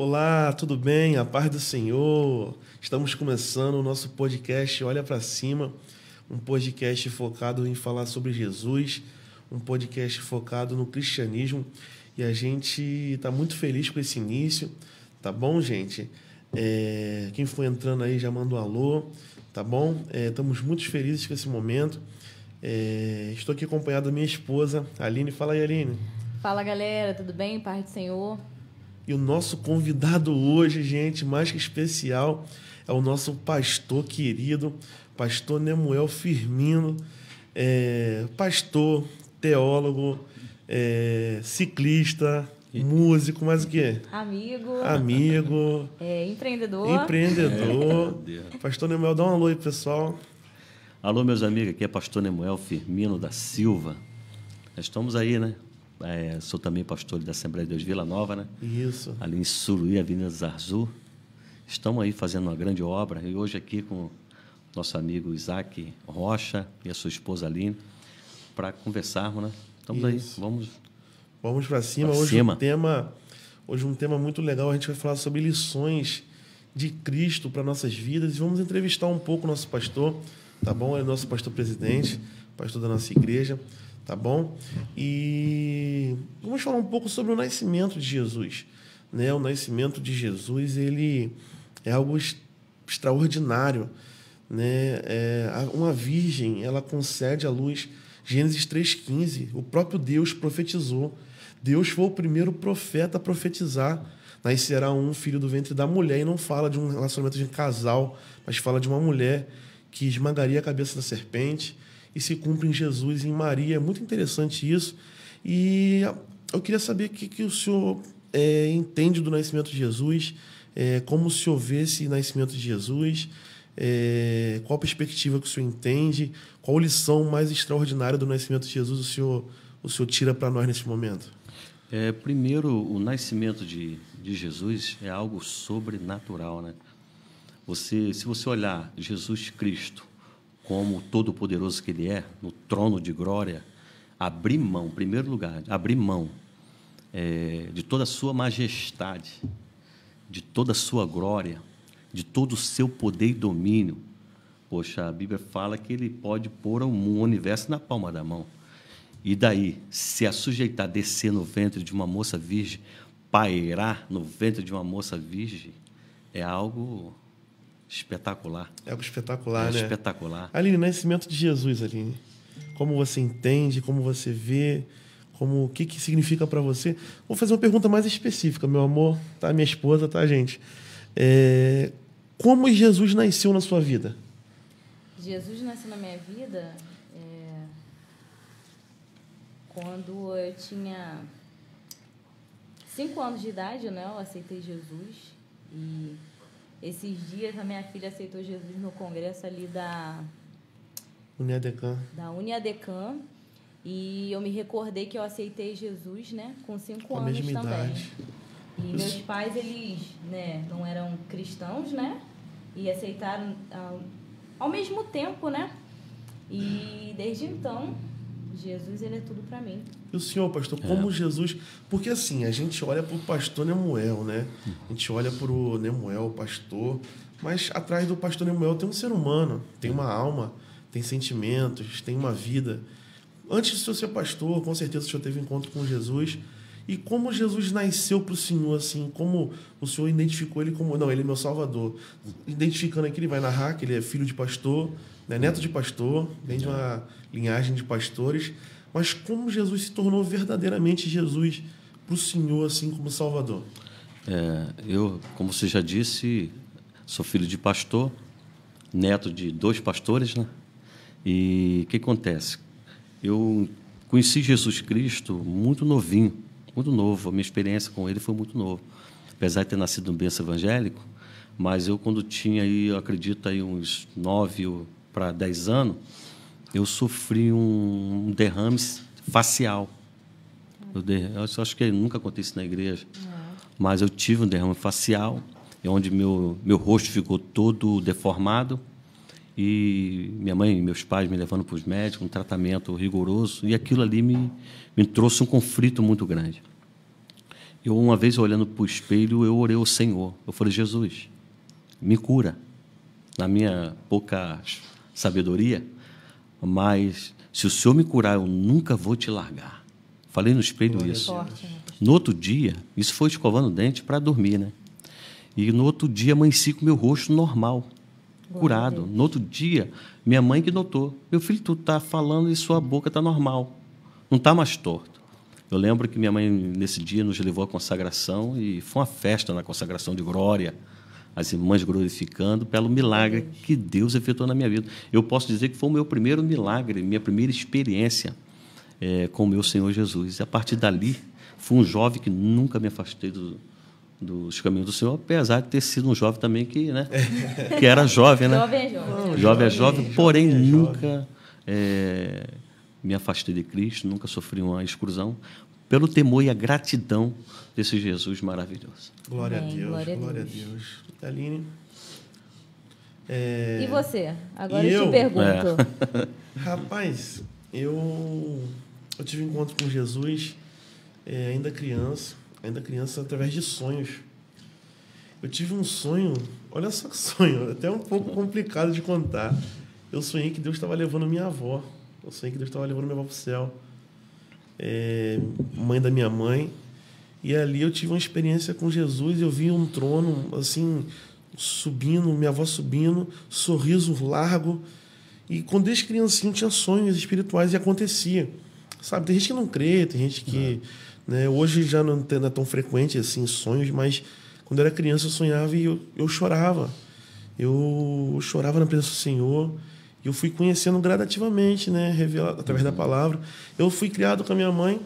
Olá, tudo bem? A paz do Senhor. Estamos começando o nosso podcast Olha para Cima, um podcast focado em falar sobre Jesus, um podcast focado no cristianismo. E a gente está muito feliz com esse início, tá bom, gente? É, quem foi entrando aí já manda um alô, tá bom? É, estamos muito felizes com esse momento. É, estou aqui acompanhado da minha esposa, Aline. Fala aí, Aline. Fala, galera, tudo bem? Paz do Senhor. E o nosso convidado hoje, gente, mais que especial, é o nosso pastor querido, pastor Nemuel Firmino, é, pastor, teólogo, é, ciclista, músico, mais o quê? Amigo. Amigo. É, empreendedor. Empreendedor. É. pastor Nemuel, dá um alô aí, pessoal. Alô, meus amigos, aqui é pastor Nemuel Firmino da Silva. Nós estamos aí, né? é, sou também pastor da Assembleia de Deus Vila Nova, né? Isso. Ali em Suruí, Avenida Zarzu. Estamos aí fazendo uma grande obra e hoje aqui com nosso amigo Isaac Rocha e a sua esposa Aline para conversarmos, né? Estamos aí, vamos. Vamos para cima. Pra hoje cima. um tema, hoje um tema muito legal. A gente vai falar sobre lições de Cristo para nossas vidas e vamos entrevistar um pouco o nosso pastor, tá bom? Ele é nosso pastor presidente, pastor da nossa igreja tá bom? E vamos falar um pouco sobre o nascimento de Jesus, né? O nascimento de Jesus, ele é algo extraordinário, né? É, uma virgem, ela concede a luz Gênesis 3:15. O próprio Deus profetizou. Deus foi o primeiro profeta a profetizar. Nascerá um filho do ventre da mulher e não fala de um relacionamento de um casal, mas fala de uma mulher que esmagaria a cabeça da serpente, e se cumpre em Jesus, em Maria. É muito interessante isso. E eu queria saber o que, que o senhor é, entende do nascimento de Jesus, é, como o senhor vê esse nascimento de Jesus, é, qual a perspectiva que o senhor entende, qual lição mais extraordinária do nascimento de Jesus o senhor, o senhor tira para nós nesse momento? É, primeiro, o nascimento de, de Jesus é algo sobrenatural, né? Você, se você olhar Jesus Cristo, como todo-poderoso que Ele é, no trono de glória, abrir mão, em primeiro lugar, abrir mão é, de toda a sua majestade, de toda a sua glória, de todo o seu poder e domínio. Poxa, a Bíblia fala que ele pode pôr um universo na palma da mão. E daí, se a sujeitar, descer no ventre de uma moça virgem, pairar no ventre de uma moça virgem, é algo Espetacular. É algo espetacular, é né? Espetacular. Aline, nascimento de Jesus, Aline. Como você entende, como você vê, como o que, que significa para você. Vou fazer uma pergunta mais específica, meu amor, tá? Minha esposa, tá, gente? É... Como Jesus nasceu na sua vida? Jesus nasceu na minha vida é... quando eu tinha cinco anos de idade, né? Eu aceitei Jesus e esses dias a minha filha aceitou Jesus no congresso ali da. Uniadecan. Da Uniadecan. E eu me recordei que eu aceitei Jesus, né? Com cinco com anos também. Idade. E meus pais, eles, né, não eram cristãos, né? E aceitaram ao, ah, ao mesmo tempo, né? E desde então Jesus, ele é tudo para mim. E o senhor, pastor, como é. Jesus. Porque assim, a gente olha para o pastor Nemuel, né? A gente olha para o Nemuel, pastor. Mas atrás do pastor Nemuel tem um ser humano, tem uma alma, tem sentimentos, tem uma vida. Antes de senhor ser pastor, com certeza o senhor teve encontro com Jesus. E como Jesus nasceu para o Senhor, assim, como o Senhor identificou ele como. Não, ele é meu Salvador. Identificando aqui, ele vai narrar que ele é filho de pastor, né? neto de pastor, vem de uma linhagem de pastores, mas como Jesus se tornou verdadeiramente Jesus para o Senhor, assim como Salvador? É, eu, como você já disse, sou filho de pastor, neto de dois pastores, né? E o que acontece? Eu conheci Jesus Cristo muito novinho, muito novo. A minha experiência com ele foi muito novo. Apesar de ter nascido um berço evangélico, mas eu, quando tinha aí, eu acredito, aí uns nove ou para 10 anos, eu sofri um derrame facial. Eu, der, eu acho que nunca aconteceu na igreja, Não. mas eu tive um derrame facial, é onde meu, meu rosto ficou todo deformado. E minha mãe e meus pais me levando para os médicos, um tratamento rigoroso, e aquilo ali me, me trouxe um conflito muito grande. Eu, uma vez olhando para o espelho, eu orei ao Senhor. Eu falei, Jesus, me cura. Na minha pouca sabedoria, mas se o Senhor me curar, eu nunca vou te largar. Falei no espelho Muito isso. Forte, né, No outro dia, isso foi escovando o dente para dormir, né? E no outro dia amanheci com meu rosto normal, Boa curado. No outro dia, minha mãe que notou: meu filho, tu tá falando e sua boca tá normal, não tá mais torto. Eu lembro que minha mãe, nesse dia, nos levou à consagração e foi uma festa na consagração de glória as assim, irmãs glorificando pelo milagre que Deus efetuou na minha vida. Eu posso dizer que foi o meu primeiro milagre, minha primeira experiência é, com o meu Senhor Jesus. E a partir dali, fui um jovem que nunca me afastei do, dos caminhos do Senhor, apesar de ter sido um jovem também que, né, que era jovem, né? Jovem é jovem. jovem é jovem, é porém é jovem nunca é, me afastei de Cristo, nunca sofri uma exclusão pelo temor e a gratidão desse Jesus maravilhoso. Glória a Deus, glória a glória Deus. A Deus. Aline. É... E você? Agora eu, eu te pergunto. É. Rapaz, eu, eu tive um encontro com Jesus é, ainda criança, ainda criança através de sonhos. Eu tive um sonho, olha só que sonho, até um pouco complicado de contar. Eu sonhei que Deus estava levando minha avó. Eu sonhei que Deus estava levando minha avó para o céu é, mãe da minha mãe. E ali eu tive uma experiência com Jesus, eu vi um trono, assim, subindo, minha avó subindo, sorriso largo. E quando desde criancinha tinha sonhos espirituais e acontecia. Sabe, tem gente que não crê, tem gente que. Né, hoje já não, é tão frequente assim sonhos, mas quando eu era criança eu sonhava e eu, eu chorava. eu chorava na presença do Senhor eu fui conhecendo gradativamente, né? Revelado, através da uhum. palavra. Eu fui criado com a minha mãe,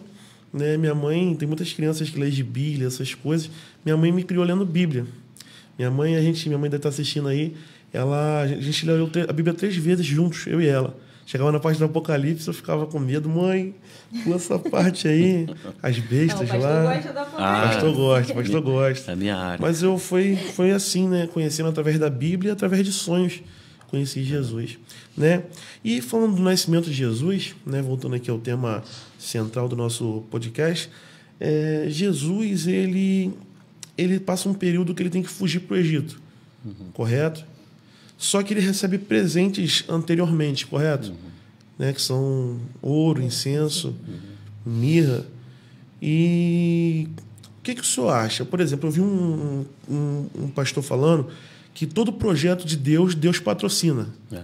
né? Minha mãe, tem muitas crianças que lêem de Bíblia, essas coisas. Minha mãe me criou lendo Bíblia. Minha mãe, a gente, minha mãe deve estar assistindo aí, ela, a gente leu a Bíblia três vezes juntos, eu e ela. Chegava na parte do Apocalipse, eu ficava com medo, mãe, pula essa parte aí, as bestas Não, lá. Pastor gosta da ah, pastor gosta, pastor é gosta. É minha área. Mas eu fui, foi assim, né? Conhecendo através da Bíblia e através de sonhos conheci Jesus, né? E falando do nascimento de Jesus, né? Voltando aqui ao tema central do nosso podcast, é, Jesus ele ele passa um período que ele tem que fugir para o Egito, uhum. correto? Só que ele recebe presentes anteriormente, correto? Uhum. Né? Que são ouro, incenso, uhum. mirra e o que, que o senhor acha? Por exemplo, eu vi um, um, um pastor falando que todo projeto de Deus, Deus patrocina. É.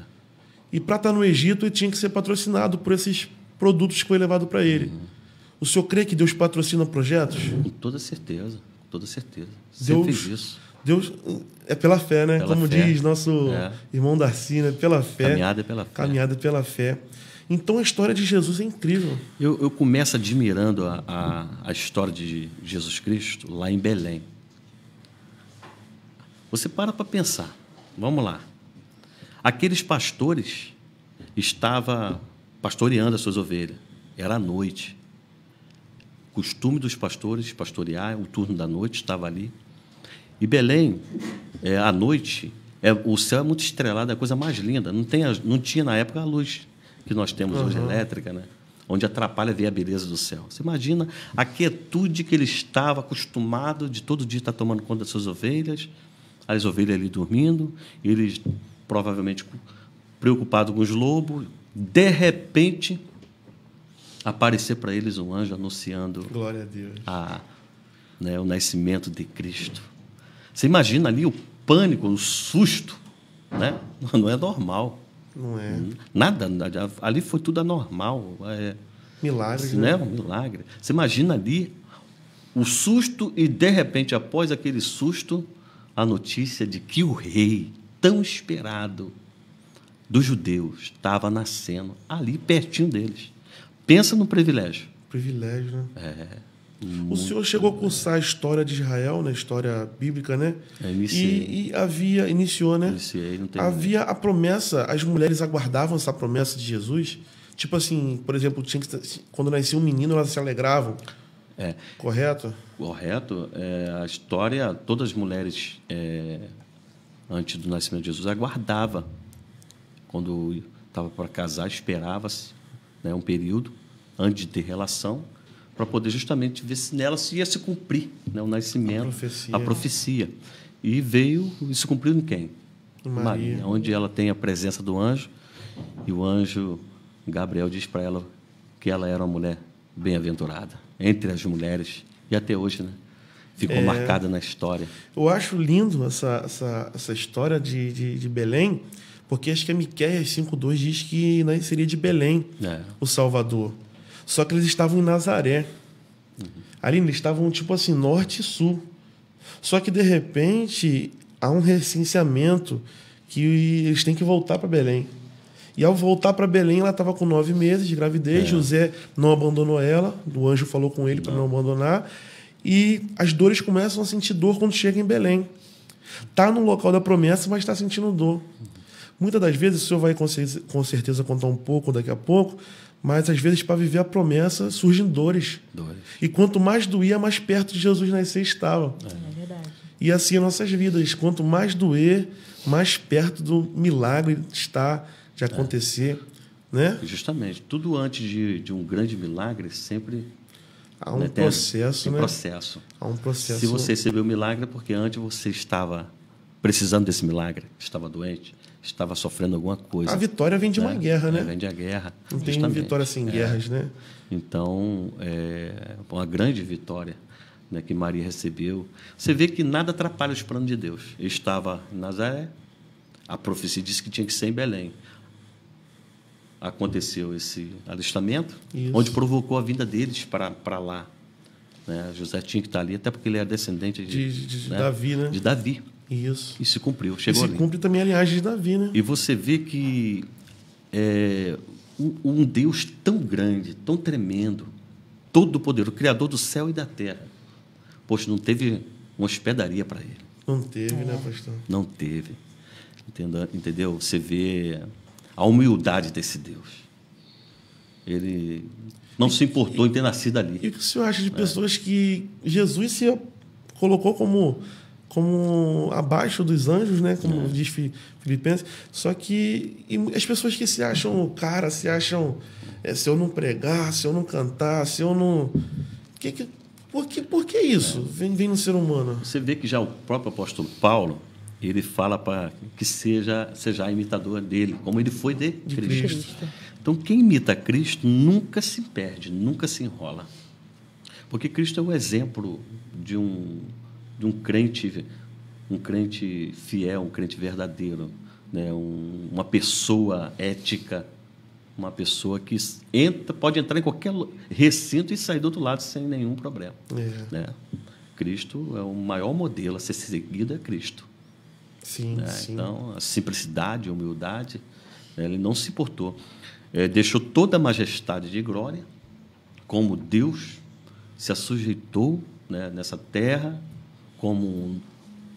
E para estar tá no Egito, ele tinha que ser patrocinado por esses produtos que foi levado para ele. Uhum. O senhor crê que Deus patrocina projetos? Uhum. Com toda certeza, com toda certeza. Deus, Sempre fez isso. Deus é pela fé, né? Pela Como fé. diz nosso é. irmão Darcy, né? Pela fé. Caminhada é pela fé. Caminhada é pela fé. Então a história de Jesus é incrível. Eu, eu começo admirando a, a, a história de Jesus Cristo lá em Belém você para para pensar. Vamos lá. Aqueles pastores estava pastoreando as suas ovelhas. Era à noite. Costume dos pastores pastorear, o turno da noite estava ali. E Belém, é, à noite, é, o céu é muito estrelado, é a coisa mais linda. Não, tem, não tinha na época a luz que nós temos uhum. hoje, elétrica, né? onde atrapalha ver a beleza do céu. Você imagina a quietude que ele estava acostumado de todo dia estar tomando conta das suas ovelhas, as ovelhas ali dormindo, eles provavelmente preocupados com os lobos. De repente, aparecer para eles um anjo anunciando Glória a Deus. A, né, o nascimento de Cristo. Você imagina ali o pânico, o susto, né? Não é normal. Não é. Hum? Nada, nada ali foi tudo anormal. É, milagre, assim, né? né? Um milagre. Você imagina ali o susto e de repente após aquele susto a notícia de que o rei tão esperado dos judeus estava nascendo ali pertinho deles. Pensa no privilégio. Privilégio, né? É. O senhor chegou a cursar a história de Israel, na né? história bíblica, né? É, iniciei. E, e, havia, iniciou, né? Iniciei, não tem havia a promessa, as mulheres aguardavam essa promessa de Jesus. Tipo assim, por exemplo, tinha que, quando nascia um menino, elas se alegravam. É. Correto? correto, é, a história, todas as mulheres é, antes do nascimento de Jesus aguardava quando estava para casar, esperava-se né, um período antes de ter relação para poder justamente ver se nela se ia se cumprir né, o nascimento, a profecia. a né? profecia. E veio e se cumpriu em quem? Maria. Maria, onde ela tem a presença do anjo e o anjo Gabriel diz para ela que ela era uma mulher bem-aventurada entre as mulheres e até hoje, né? Ficou é, marcada na história. Eu acho lindo essa, essa, essa história de, de, de Belém, porque acho que a Miquéia 5.2 diz que né, seria de Belém, é. o Salvador. Só que eles estavam em Nazaré. Uhum. Ali eles estavam, tipo assim, norte e sul. Só que, de repente, há um recenseamento que eles têm que voltar para Belém. E ao voltar para Belém, ela estava com nove meses de gravidez. É. José não abandonou ela. O anjo falou com ele para não abandonar. E as dores começam a sentir dor quando chega em Belém. Tá no local da promessa, mas está sentindo dor. Muitas das vezes, o senhor vai com certeza contar um pouco daqui a pouco, mas às vezes, para viver a promessa, surgem dores. dores. E quanto mais doía, mais perto de Jesus nascer estava. É. É e assim é nossas vidas. Quanto mais doer, mais perto do milagre está de é. acontecer. É. Né? Justamente. Tudo antes de, de um grande milagre sempre Há um né, processo, tem, né? processo. Há um processo. Se né? você recebeu o milagre, é porque antes você estava precisando desse milagre, estava doente, estava sofrendo alguma coisa. A vitória vem de né? uma guerra, né? É, vem de a guerra. Não tem vitória sem é. guerras, né? Então, é uma grande vitória né, que Maria recebeu. Você vê que nada atrapalha os planos de Deus. Eu estava em Nazaré, a profecia disse que tinha que ser em Belém aconteceu esse alistamento, Isso. onde provocou a vinda deles para lá. Né? José tinha que estar tá ali, até porque ele era é descendente de, de, de, de né? Davi, né? De Davi. Isso. E se cumpriu. Chegou e se ali. cumpre também a linhagem de Davi, né? E você vê que é, um Deus tão grande, tão tremendo, todo poderoso, Criador do céu e da terra, poxa, não teve uma hospedaria para ele. Não teve, né, é. pastor? Não teve. Entendeu? Você vê a humildade desse Deus. Ele não se importou e, em ter nascido ali. E o que o senhor acha de pessoas é. que Jesus se colocou como como abaixo dos anjos, né? Como é. diz Filipenses. Só que as pessoas que se acham o cara, se acham é, se eu não pregar, se eu não cantar, se eu não que, que, por que por que isso? É. Vem vem no ser humano. Você vê que já o próprio apóstolo Paulo ele fala para que seja, seja imitador dele, como ele foi de, Cristo. Cristo. Então, quem imita Cristo nunca se perde, nunca se enrola. Porque Cristo é o exemplo de um, de um crente, um crente fiel, um crente verdadeiro, né? Um, uma pessoa ética, uma pessoa que entra, pode entrar em qualquer recinto e sair do outro lado sem nenhum problema. É. Né? Cristo é o maior modelo a ser seguido é Cristo. Sim, né? sim. Então, a simplicidade, a humildade, né, ele não se portou. É, deixou toda a majestade de glória, como Deus se assujeitou né, nessa terra, como um,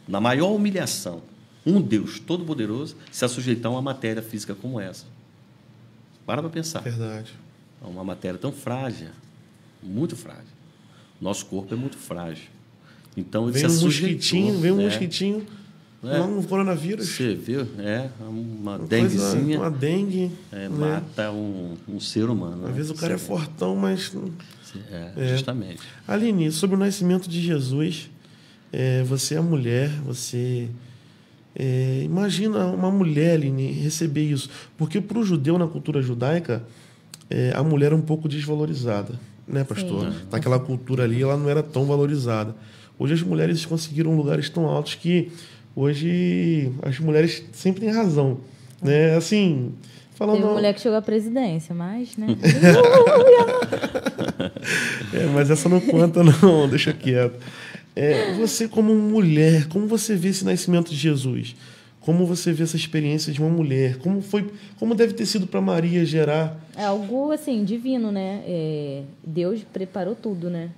na maior humilhação, um Deus todo-poderoso se assujeitar a uma matéria física como essa. Para para pensar. Verdade. É uma matéria tão frágil, muito frágil. Nosso corpo é muito frágil. Então ele vem se um mosquitinho, vem um né? mosquitinho né? Um coronavírus. Você viu? É, uma, denguezinha. Uma dengue. É, né? Mata um, um, ser humano. Às né? vezes o cara é Sim. é fortão, mas. É, é, justamente. Aline, sobre o nascimento de Jesus, é, você é mulher, você. É, imagina uma mulher, Aline, receber isso. Porque para o judeu, na cultura judaica, é, a mulher é um pouco desvalorizada, né, pastor? Naquela cultura ali, ela não era tão valorizada. Hoje as mulheres conseguiram lugares tão altos que hoje as mulheres sempre têm razão. Né? Assim, falando. Teve mulher que chegou à presidência, mas, né? é, mas essa não conta, não, deixa quieto. É, você, como mulher, como você vê esse nascimento de Jesus? Como você vê essa experiência de uma mulher? Como foi, como deve ter sido para Maria gerar? É algo assim divino, né? É, Deus preparou tudo, né?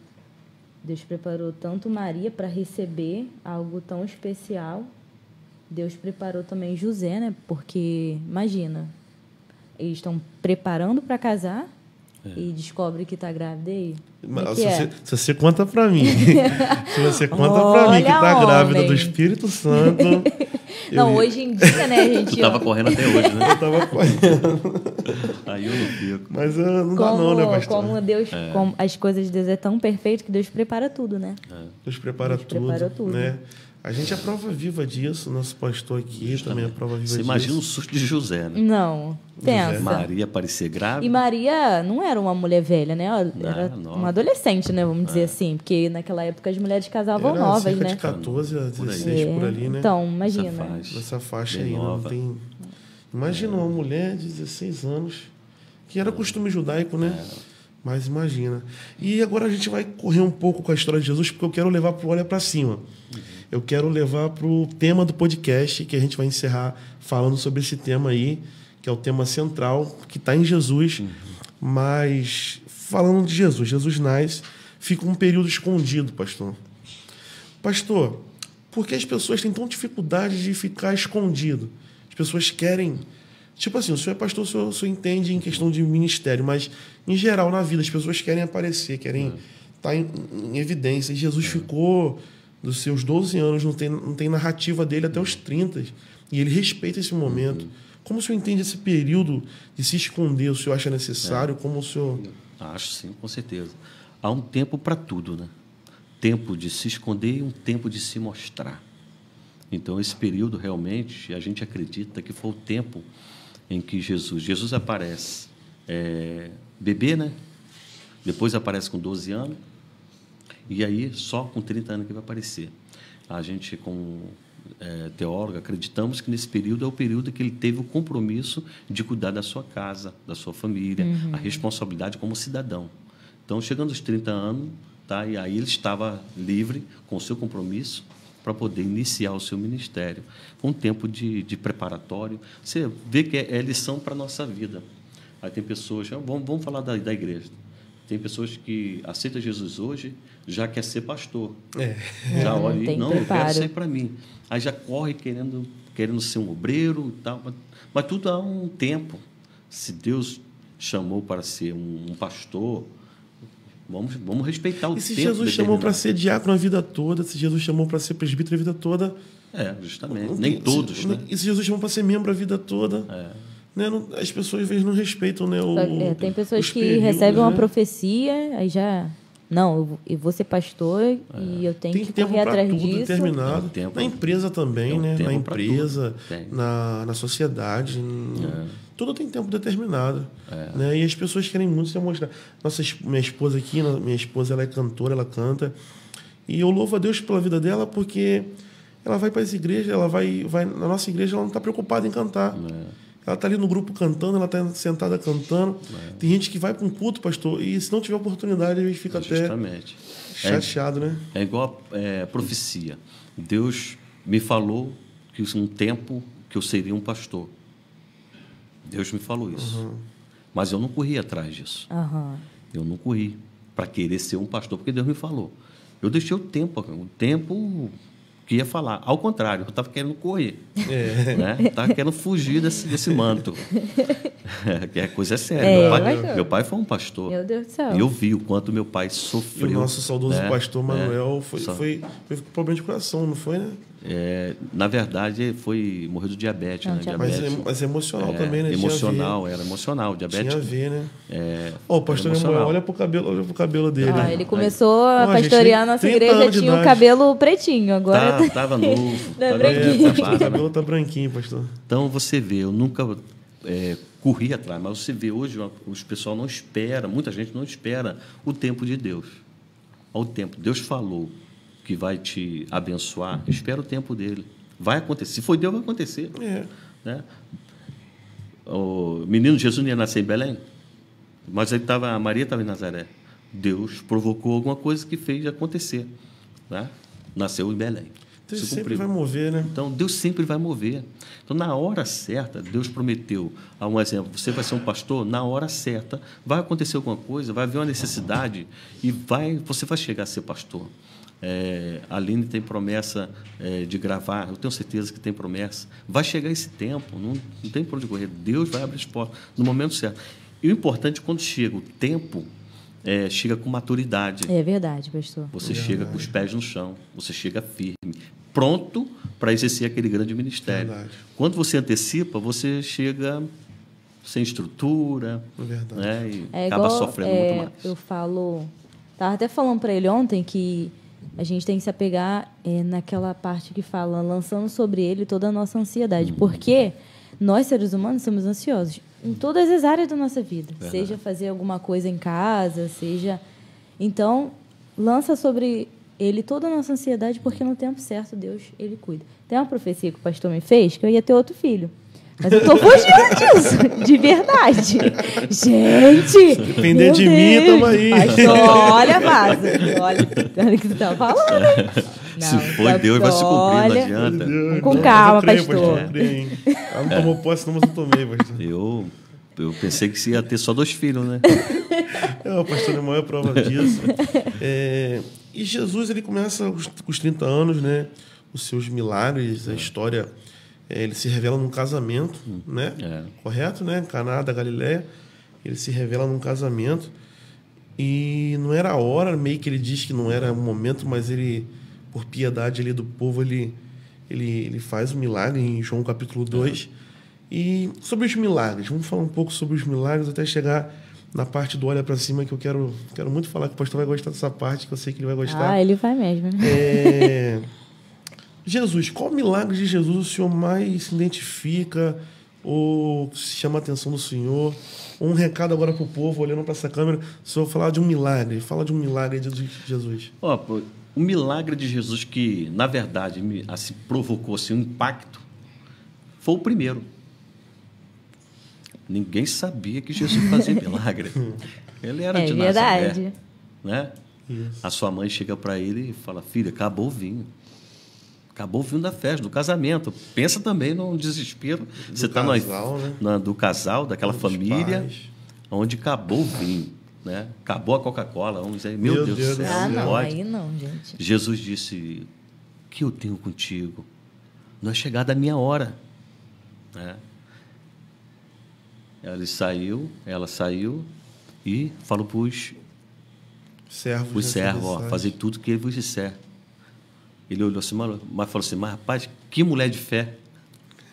Deus preparou tanto Maria para receber algo tão especial. Deus preparou também José, né? Porque imagina, eles estão preparando para casar é. e descobre que tá grávida aí? É Mas, se, é? você, se, você, conta para mim, se você conta para mim que tá homem. grávida do Espírito Santo. Não, hoje em dia, né, gente? Eu tava correndo até hoje, né? Eu tava correndo. aí eu não fico. Mas uh, não como, dá não, né, pastor? Como Deus, é. como as coisas de Deus é tão perfeito que Deus prepara tudo, né? É. Deus prepara Deus tudo, prepara tudo. né? A gente é prova viva disso, nosso pastor aqui Justamente. também é prova viva Você disso. Você imagina o susto de José, né? Não, pensa. Maria parecia grávida. E Maria não era uma mulher velha, né? era uma adolescente, né? Vamos ah. dizer é. assim. Porque naquela época as mulheres casavam era novas, cerca né? de 14 a 16, por é. ali, né? Então, imagina. Nessa faixa, faixa aí, nova. não tem... Imagina é. uma mulher de 16 anos, que era é. costume judaico, né? É. Mas imagina. E agora a gente vai correr um pouco com a história de Jesus, porque eu quero levar para o olho para cima. Uhum eu quero levar para o tema do podcast, que a gente vai encerrar falando sobre esse tema aí, que é o tema central, que está em Jesus. Uhum. Mas falando de Jesus, Jesus nasce, fica um período escondido, pastor. Pastor, por que as pessoas têm tão dificuldade de ficar escondido? As pessoas querem. Tipo assim, o senhor é pastor, o senhor, o senhor entende em questão de ministério, mas em geral na vida as pessoas querem aparecer, querem estar é. tá em, em, evidência. E Jesus é. ficou dos seus 12 anos, não tem, não tem narrativa dele até os 30. E ele respeita esse momento. Uhum. Como o senhor entende esse período de se esconder? O senhor acha necessário? É. Como o senhor. Acho sim, com certeza. Há um tempo para tudo, né? Tempo de se esconder e um tempo de se mostrar. Então, esse período realmente, a gente acredita que foi o tempo em que Jesus. Jesus aparece é, bebê, né? Depois aparece com 12 anos e aí, só com 30 anos que vai aparecer. A gente, como é, teólogo, acreditamos que nesse período é o período que ele teve o compromisso de cuidar da sua casa, da sua família, uhum. a responsabilidade como cidadão. Então, chegando aos 30 anos, tá? e aí ele estava livre com o seu compromisso, para poder iniciar o seu ministério. Foi um tempo de, de preparatório. Você vê que é, é lição para a nossa vida. Aí tem pessoas, ah, vamos, vamos falar da, da igreja. Tem pessoas que aceitam Jesus hoje, já quer ser pastor. É. Já olha não, eu quero ser para mim. Aí já corre querendo, querendo ser um obreiro e tal. Mas, mas tudo há um tempo. Se Deus chamou para ser um, um pastor, vamos, vamos respeitar o e se tempo. Se Jesus chamou para ser diácono a vida toda, se Jesus chamou para ser presbítero a vida toda. É, justamente. Nem se, todos. né? E se Jesus chamou para ser membro a vida toda. É. Né, não, as pessoas às vezes não respeitam né, o, é, Tem pessoas que recebem né? uma profecia, aí já. Não, eu vou ser pastor é. e eu tenho tem que tempo correr atrás tudo disso. Determinado. Tem tempo. Na empresa também, né? na empresa, na, na sociedade. É. Tudo tem tempo determinado. É. Né? E as pessoas querem muito se mostrar. Nossa, minha esposa aqui, minha esposa ela é cantora, ela canta. E eu louvo a Deus pela vida dela porque ela vai para essa igreja, ela vai, vai na nossa igreja, ela não está preocupada em cantar. É. Ela está ali no grupo cantando, ela está sentada cantando. É. Tem gente que vai para um culto, pastor, e se não tiver oportunidade, a gente fica Justamente. até chateado, é, né? É igual a é, profecia. Deus me falou que é um tempo que eu seria um pastor. Deus me falou isso. Uhum. Mas eu não corri atrás disso. Uhum. Eu não corri para querer ser um pastor, porque Deus me falou. Eu deixei o tempo, o tempo que ia falar. Ao contrário, eu estava querendo correr. É. Né? Estava querendo fugir desse, desse manto. que é coisa séria. É, meu, pai, meu, pai, foi um pastor. Meu Deus do céu. E eu vi o quanto meu pai sofreu. E o nosso saudoso né? pastor Manuel é. foi, foi, foi, foi problema de coração, não foi, né? É, na verdade, foi morreu de diabetes, não, é, né? Diabetes. Mas, mas emocional é, também, né? Emocional, era emocional, diabetes. Tinha a ver, né? É, o pastor Lemuel, olha pro cabelo, olha pro cabelo dele. Ah, ele começou Aí. a pastorear nossa igreja, tinha o cabelo pretinho, agora. Tá, tava é novo. tá branquinho. É, tá, o cabelo tá branquinho, pastor. Então você vê, eu nunca é, corri atrás, mas você vê hoje, os pessoal não espera, muita gente não espera o tempo de Deus. Ao tempo, Deus falou que vai te abençoar, espera o tempo dele. Vai acontecer. Se foi Deus, vai acontecer. É. Né? O menino Jesus ia nascer em Belém, mas ele tava, a Maria estava em Nazaré. Deus provocou alguma coisa que fez acontecer. Né? Nasceu em Belém. Deus então Se sempre vai mover, né? Então, Deus sempre vai mover. Então, na hora certa, Deus prometeu. a um exemplo: você vai ser um pastor, na hora certa, vai acontecer alguma coisa, vai haver uma necessidade e vai, você vai chegar a ser pastor. É, a Aline tem promessa é, de gravar, eu tenho certeza que tem promessa. Vai chegar esse tempo, não, não tem por onde correr. Deus vai abrir as portas no momento certo. E o importante, quando chega o tempo, é, chega com maturidade. É verdade, pastor. Você verdade. É chega com os pés no chão, você chega firme, pronto para exercer aquele grande ministério. Verdade. Quando você antecipa, você chega sem estrutura, é verdade. Né, e é acaba igual, sofrendo é, muito mais. Eu falo, estava até falando para ele ontem que a gente tem que se apegar é, naquela parte que fala, lançando sobre ele toda a nossa ansiedade. Uhum. Porque nós, seres humanos, somos ansiosos em todas as áreas da nossa vida. Verdade. Seja fazer alguma coisa em casa, seja... Então, lança sobre ele toda a nossa ansiedade, porque no tempo certo Deus, ele cuida. Tem uma profecia que o pastor me fez que eu ia ter outro filho. Mas eu tô fugindo disso, de verdade. Gente! Se depender de Deus. mim, tamo aí. olha, Vaza, olha, o que você tá falando, Não, se for tá Deus, vai se cumprir, não adianta. Deus, com calma, pastor. pastor. Ela não tomou posse, não, mas eu tomei, pastor. Eu, eu pensei que ia ter só dois filhos, né? não, pastor, é a maior prova disso. É, e Jesus, ele começa com os 30 anos, né? Os seus milagres, a história é, ele se revela num casamento, hum. né? É. Correto, né? Caná da Galileia. Ele se revela num casamento. E não era a hora, meio que ele diz que não era o momento, mas ele, por piedade ali do povo, ele, ele, ele faz o um milagre em João capítulo 2. É. E sobre os milagres, vamos falar um pouco sobre os milagres até chegar na parte do olha para cima que eu quero, quero muito falar que o pastor vai gostar dessa parte, que eu sei que ele vai gostar. Ah, ele vai mesmo. É... Jesus, qual milagre de Jesus o senhor mais se identifica ou se chama a atenção do senhor? Um recado agora para o povo, olhando para essa câmera, o senhor falar de um milagre, fala de um milagre de Jesus. Ó, oh, o milagre de Jesus que, na verdade, me, assim, provocou assim, um impacto foi o primeiro. Ninguém sabia que Jesus fazia milagre. Ele era é de verdade. Nazaré. Né? Isso. A sua mãe chega para ele e fala: Filha, acabou o vinho. Acabou o filme da festa, do casamento. Pensa também no desespero. Do Você está né? do casal, daquela Dos família, pais. onde acabou o vinho. Né? Acabou a Coca-Cola. meu, meu Deus, Deus, do céu. Ah, não, pode. aí não, gente. Jesus disse: O que eu tenho contigo? Não é chegada a minha hora. Né? Ele saiu, ela saiu e falou para os servos: servo, ó, fazer tudo que ele vos disser ele olhou assim, mas falou assim, mas rapaz, que mulher de fé.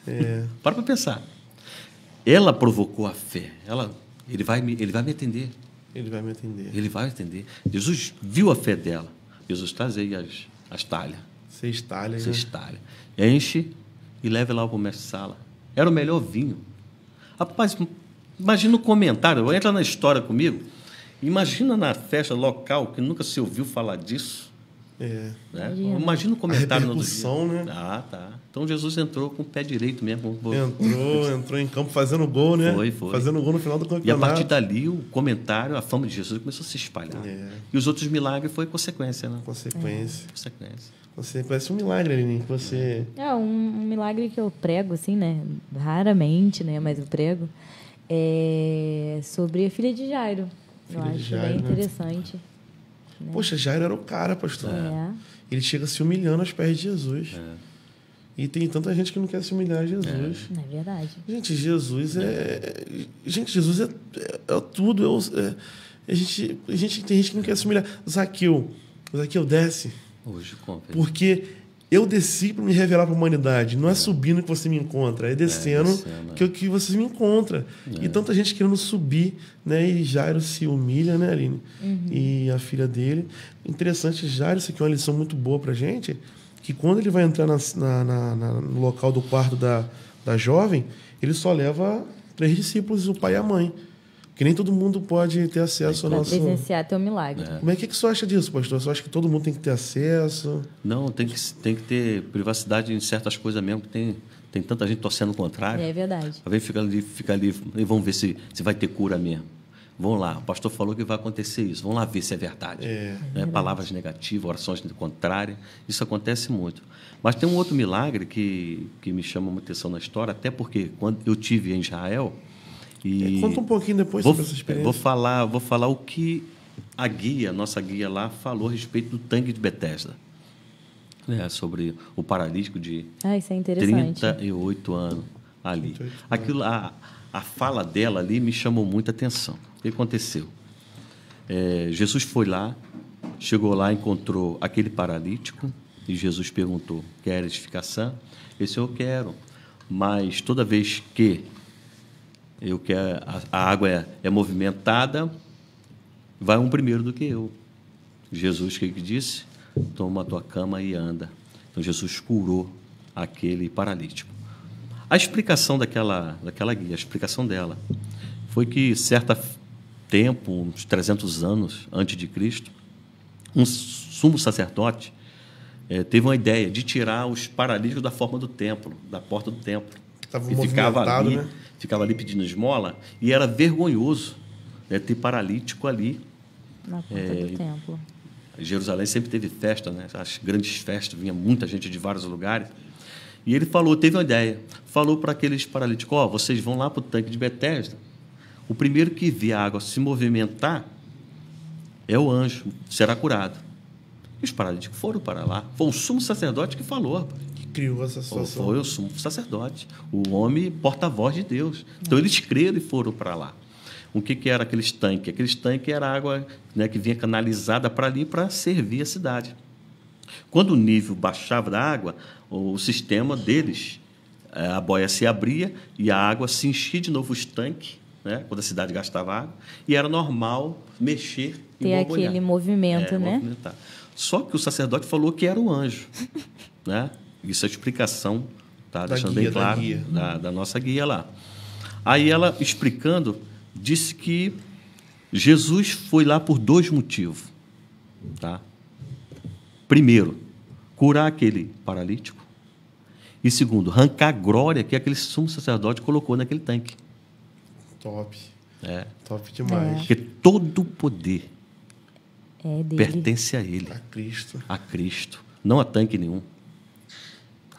É. Para para pensar. Ela provocou a fé. Ela, ele vai me, ele vai me atender. Ele vai me atender. Ele vai me atender. Jesus viu a fé dela. Jesus traz aí as, as talhas. Seis talhas. Seis né? talhas. Enche e leve lá para o mestre Sala. Era o melhor vinho. Rapaz, imagina o comentário. Entra na história comigo. Imagina na festa local que nunca se ouviu falar disso. É. Né? Imagina o comentário no dia. né? Ah, tá. Então Jesus entrou com o pé direito mesmo. Entrou, entrou em campo fazendo gol, né? Foi, foi. Fazendo gol no final do campeonato. E a partir dali, o comentário, a fama de Jesus começou a se espalhar. É. E os outros milagres foi consequência, né? Consequência. É. Consequência. Você parece um milagre, Aline, né? que você... É, um, um milagre que eu prego, assim, né? Raramente, né? Mas eu prego. É sobre a filha de Jairo. Filha eu acho Jairo, bem né? interessante. Né? Poxa, Jairo era o cara, pastor. É. é. Ele chega se humilhando aos pés de Jesus. É. E tem tanta gente que não quer se humilhar a Jesus. É, é verdade. Gente, Jesus é. Gente, Jesus é, é, é tudo. É, é, a, gente, a gente tem gente que não quer se humilhar. Zaqueu. Zaqueu desce. Hoje compra. Porque eu desci para me revelar para a humanidade. Não é subindo que você me encontra, é, é descendo, é, descendo que, que você me encontra. É. E tanta gente querendo subir, né? E Jairo se humilha, né, Aline? Uhum. E a filha dele. Interessante, Jairo, isso aqui é uma lição muito boa para gente, que quando ele vai entrar na, na, na, no local do quarto da, da jovem, ele só leva três discípulos, o pai e a mãe que nem todo mundo pode ter acesso ao nosso. Presenciar teu milagre. É. Como é que, que você acha disso, pastor? Você acha que todo mundo tem que ter acesso? Não, tem que, tem que ter privacidade em certas coisas mesmo, que tem, tem tanta gente torcendo o contrário. É verdade. Às vezes fica ali, fica ali e vamos ver se, se vai ter cura mesmo. Vão lá, o pastor falou que vai acontecer isso, vão lá ver se é verdade. É. é né? Palavras negativas, orações contrárias, isso acontece muito. Mas tem um outro milagre que, que me chama muita atenção na história, até porque quando eu tive em Israel, e é, Conta um pouquinho depois vou, sobre essa é, experiência. Vou falar, vou falar o que a guia, nossa guia lá, falou a respeito do tanque de Bethesda. É, é sobre o paralítico de ah, isso é interessante. 38 anos ali. Aquilo, a, a fala dela ali me chamou muita atenção. O que aconteceu? É, Jesus foi lá, chegou lá, encontrou aquele paralítico e Jesus perguntou: Queres ficar sã? disse: Eu quero. Mas toda vez que eu que é, a, a água é, é, movimentada, vai um primeiro do que eu. Jesus que disse, toma a tua cama e anda. Então Jesus curou aquele paralítico. A explicação daquela daquela guia, a explicação dela foi que certa tempo, uns 300 anos antes de Cristo, um sumo sacerdote é, teve uma ideia de tirar os paralíticos da forma do templo, da porta do templo. Estava movimentado, ficava ali, né? ficava ali pedindo esmola, e era vergonhoso né, ter paralítico ali. Na conta é, do templo. Jerusalém sempre teve festa, né? as grandes festas, vinha muita gente de vários lugares. E ele falou, teve uma ideia, falou para aqueles paralíticos, ó, oh, vocês vão lá para o tanque de Betesda, o primeiro que vê a água se movimentar é o anjo, será curado. E os paralíticos foram para lá. Foi o sumo sacerdote que falou, rapaz criou essa situação? Foi o sumo sacerdote, o homem porta-voz de Deus. Então eles creram e foram para lá. O que, que era aqueles tanques? Aqueles tanques era água né, que vinha canalizada para ali para servir a cidade. Quando o nível baixava da água, o sistema deles, é, a boia se abria e a água se enchia de novo os tanques, né, quando a cidade gastava água, e era normal mexer Ter e Ter aquele movimento, é, né? Movimentar. Só que o sacerdote falou que era o anjo. né? Isso é a explicação, tá? Da deixando guia, bem claro, da, da, hum. da nossa guia lá. Aí ela, explicando, disse que Jesus foi lá por dois motivos. Tá? Primeiro, curar aquele paralítico. E segundo, arrancar a glória que aquele sumo sacerdote colocou naquele tanque. Top. É. Top demais. É. Porque todo o poder é pertence a ele. A Cristo. A Cristo. Não a tanque nenhum.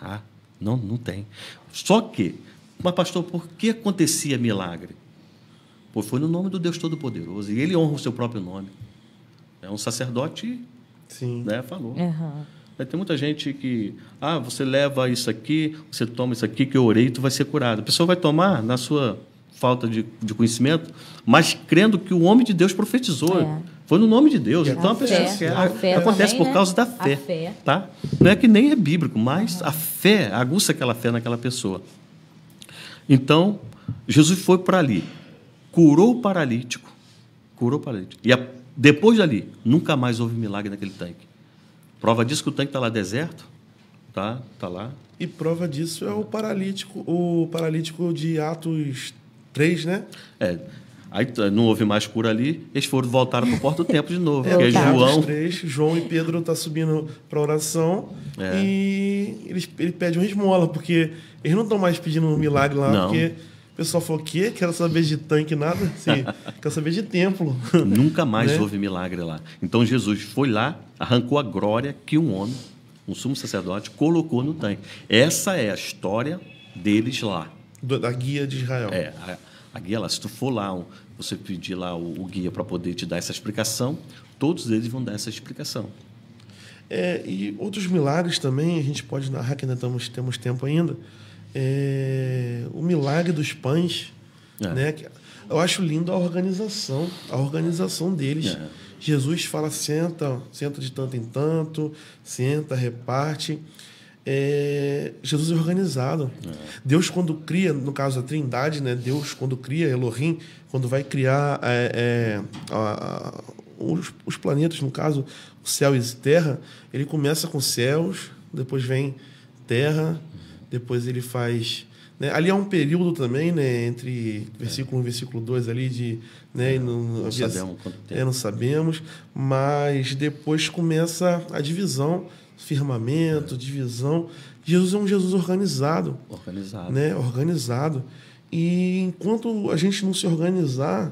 Ah, não, não tem. Só que, mas pastor, por que acontecia milagre? Pois foi no nome do Deus Todo-Poderoso. E ele honra o seu próprio nome. É um sacerdote, Sim. né? Falou. Uhum. Tem muita gente que, ah, você leva isso aqui, você toma isso aqui que eu orei, tu vai ser curado. A pessoa vai tomar na sua falta de, de conhecimento, mas crendo que o homem de Deus profetizou. É. Foi no nome de Deus. então a, pessoa fé, assim, a, a ah, fé acontece também, por é causa da fé, fé, tá? Não é que nem é bíblico, mas uhum. a fé aguça aquela fé naquela pessoa. Então Jesus foi para ali, curou o paralítico, curou o paralítico. E a, depois dali nunca mais houve milagre naquele tanque. Prova disso que o tanque está lá deserto, tá? Tá lá. E prova disso é o paralítico, o paralítico de Atos 3, né? É, Aí não houve mais cura ali, eles foram voltar para o do tempo de novo. É, porque tá. João... Três, João e Pedro estão tá subindo para oração é. e eles, ele pede uma esmola, porque eles não estão mais pedindo um milagre lá, não. porque o pessoal falou, o quê? Quero saber de tanque, nada? Assim, quero saber de templo. Nunca mais né? houve milagre lá. Então Jesus foi lá, arrancou a glória que um homem, um sumo sacerdote, colocou no tanque. Essa é a história deles lá. Da guia de Israel. É, a a guia lá, se tu for lá, você pedir lá o, o guia para poder te dar essa explicação, todos eles vão dar essa explicação. É, e outros milagres também, a gente pode narrar que ainda estamos, temos tempo ainda. É, o milagre dos pães, é. né? Eu acho lindo a organização, a organização deles. É. Jesus fala, senta, senta de tanto em tanto, senta, reparte é, Jesus é organizado. É. Deus, quando cria, no caso a Trindade, né? Deus, quando cria Elohim, quando vai criar é, é a, a, os, os, planetas, no caso, céu e terra, ele começa com céus, depois vem terra, depois ele faz. Né? Ali há um período também, né? Entre versículo 1 e versículo 2 ali de. Né? É. Não, não, havia, sabemos é, não sabemos, mas depois começa a divisão firmamento, divisão. Jesus é um Jesus organizado. Organizado. Né? Organizado. E enquanto a gente não se organizar,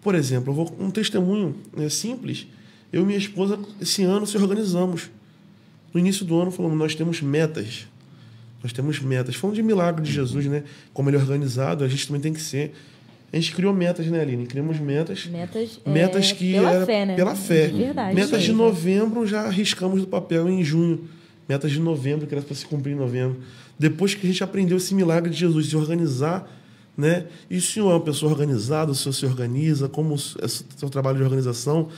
por exemplo, eu vou um testemunho né, simples. Eu e minha esposa, esse ano, se organizamos. No início do ano, falamos, nós temos metas. Nós temos metas. Falando de milagre de Jesus, né? Como ele é organizado, a gente também tem que ser. A gente criou metas, né, Aline? Criamos metas. Metas, é, metas é, que pela era fé, né? Pela fé. De verdade. Metas de novembro já arriscamos do papel em junho. Metas de novembro, que era para se cumprir em novembro. Depois que a gente aprendeu esse milagre de Jesus, se organizar, né? E o senhor é uma pessoa organizada, o senhor se organiza, como é o seu trabalho de organização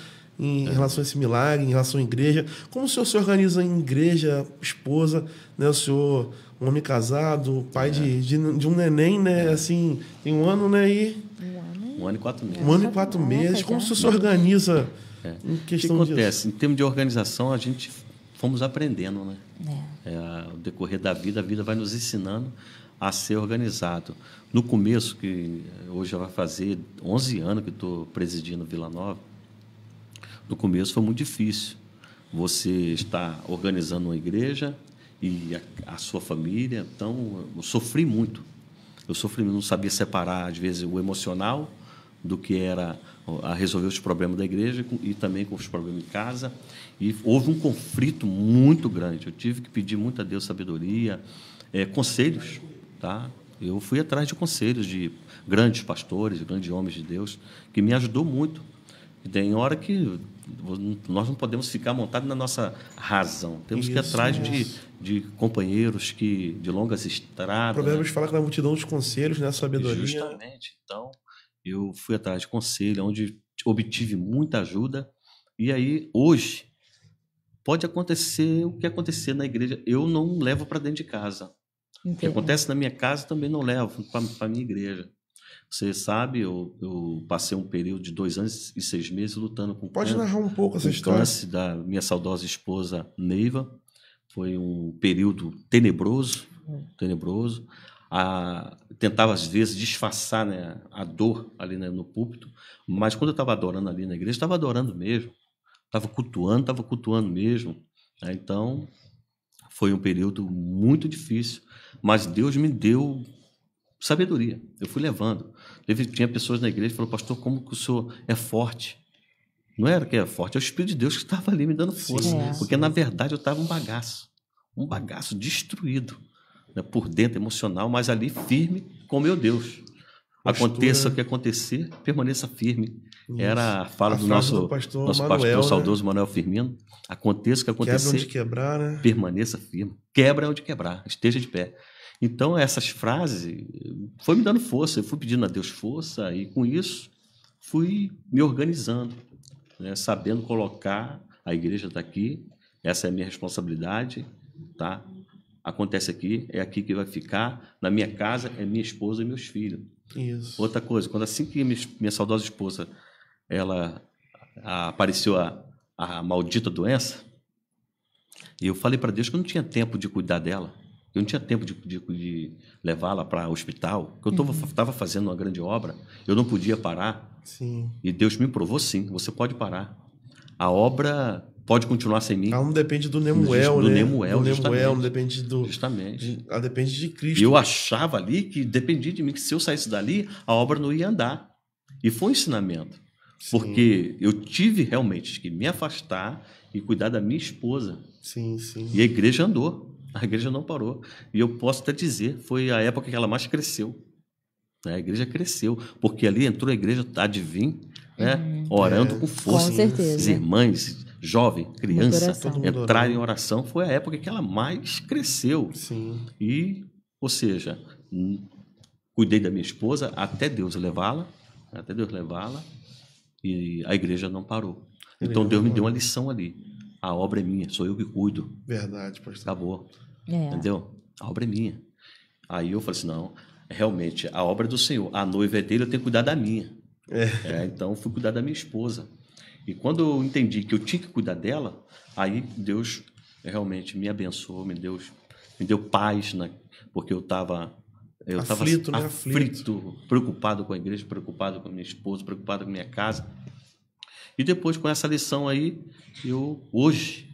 em é. relação a esse milagre, em relação à igreja, como o senhor se organiza em igreja, esposa, né? O senhor um homem casado, pai é. de, de, de, um neném, né? É. Assim, tem um ano, né? E... Um ano e quatro meses. Um ano e quatro meses. Como você se organiza é. em questão disso? O que acontece? Disso? Em termos de organização, a gente fomos aprendendo, né? É. É, decorrer da vida, a vida vai nos ensinando a ser organizado. No começo, que eh, hoje já vai fazer 11 anos que estou presidindo Vila Nova, no começo foi muito difícil. Você está organizando uma igreja, e a, a sua família. Então, eu sofri muito. Eu sofri, não sabia separar, às vezes, o emocional do que era a resolver os problemas da igreja e também com os problemas de casa. E houve um conflito muito grande. Eu tive que pedir muito a Deus sabedoria, é, conselhos, tá? Eu fui atrás de conselhos de grandes pastores, grandes homens de Deus, que me ajudou muito. E tem hora que nós não podemos ficar montados na nossa razão. Temos isso, que ir atrás de, de companheiros que de longas estradas. O problema é né? é falar que na multidão dos conselhos, né? Sabedoria. Justamente. Então, eu fui atrás de conselho, onde obtive muita ajuda. E aí, hoje, pode acontecer o que acontecer na igreja. Eu não levo para dentro de casa. Entendi. O que acontece na minha casa também não levo para a minha igreja. Você sabe, eu, eu, passei um período de dois anos e seis meses lutando com Pode câncer, narrar um pouco essa história. câncer da minha saudosa esposa Neiva. Foi um período tenebroso, hum. tenebroso. A, tentava às vezes disfarçar né, a dor ali né, no púlpito, mas quando eu estava adorando ali na igreja, estava adorando mesmo, estava cultuando, estava cultuando mesmo. Né? Então, foi um período muito difícil, mas Deus me deu sabedoria. Eu fui levando. Teve, tinha pessoas na igreja que falaram, pastor, como que o senhor é forte? Não era que era forte, é o Espírito de Deus que estava ali me dando força. Sim, é. Porque, na verdade, eu estava um bagaço. Um bagaço destruído. Né, por dentro, emocional, mas ali firme com meu Deus. Aconteça o que acontecer, permaneça firme. Era a fala a do nosso, do pastor, nosso Manuel, pastor né? saudoso Manuel Firmino. Aconteça o que acontecer. Quebra onde quebrar, né? Permaneça firme. Quebra onde quebrar. Esteja de pé. Então, essas frases eh, foi me dando força, eu fui pedindo a Deus força e com isso fui me organizando, né? sabendo colocar a igreja está aqui, essa é a minha responsabilidade, tá? Acontece aqui, é aqui que vai ficar, na minha casa é minha esposa e meus filhos. Isso. Outra coisa, quando assim que minha, saudosa esposa ela apareceu a, a maldita doença, eu falei para Deus que eu não tinha tempo de cuidar dela. Eu não tinha tempo de, de, de levá-la para o hospital. Eu estava uhum. fazendo uma grande obra, eu não podia parar. Sim. E Deus me provou sim, você pode parar. A obra pode continuar sem mim. Ela ah, não depende do Nemuel, do né? Nemuel, do Nemuel, não depende do. Justamente. Ela ah, depende de Cristo. E eu achava ali que dependia de mim, que se eu saísse dali, a obra não ia andar. E foi um ensinamento. Sim. Porque eu tive realmente que me afastar e cuidar da minha esposa. Sim, sim. E a igreja andou. A igreja não parou. E eu posso até dizer, foi a época que ela mais cresceu. Né? A igreja cresceu, porque ali entrou a igreja advim, tá, né? Uhum. orando é, com força. Com certeza. As irmãs, jovem, criança, entrar em oração. Foi a época que ela mais cresceu. Sim. E, ou seja, cuidei da minha esposa até Deus levá-la, até Deus levá-la, e a igreja não parou. Então Deus me deu uma lição ali. A obra é minha, sou eu que cuido. Verdade, pastor. Acabou. É. Entendeu? A obra é minha. Aí eu falei assim: não, realmente, a obra é do Senhor. A noiva é dele, eu tenho que cuidar da minha. É. É, então, fui cuidar da minha esposa. E quando eu entendi que eu tinha que cuidar dela, aí Deus realmente me abençoou, me deu, me deu paz, né? porque eu estava eu estava aflito, né? aflito, preocupado com a igreja, preocupado com a minha esposa, preocupado com a minha casa. E depois, com essa lição aí, eu hoje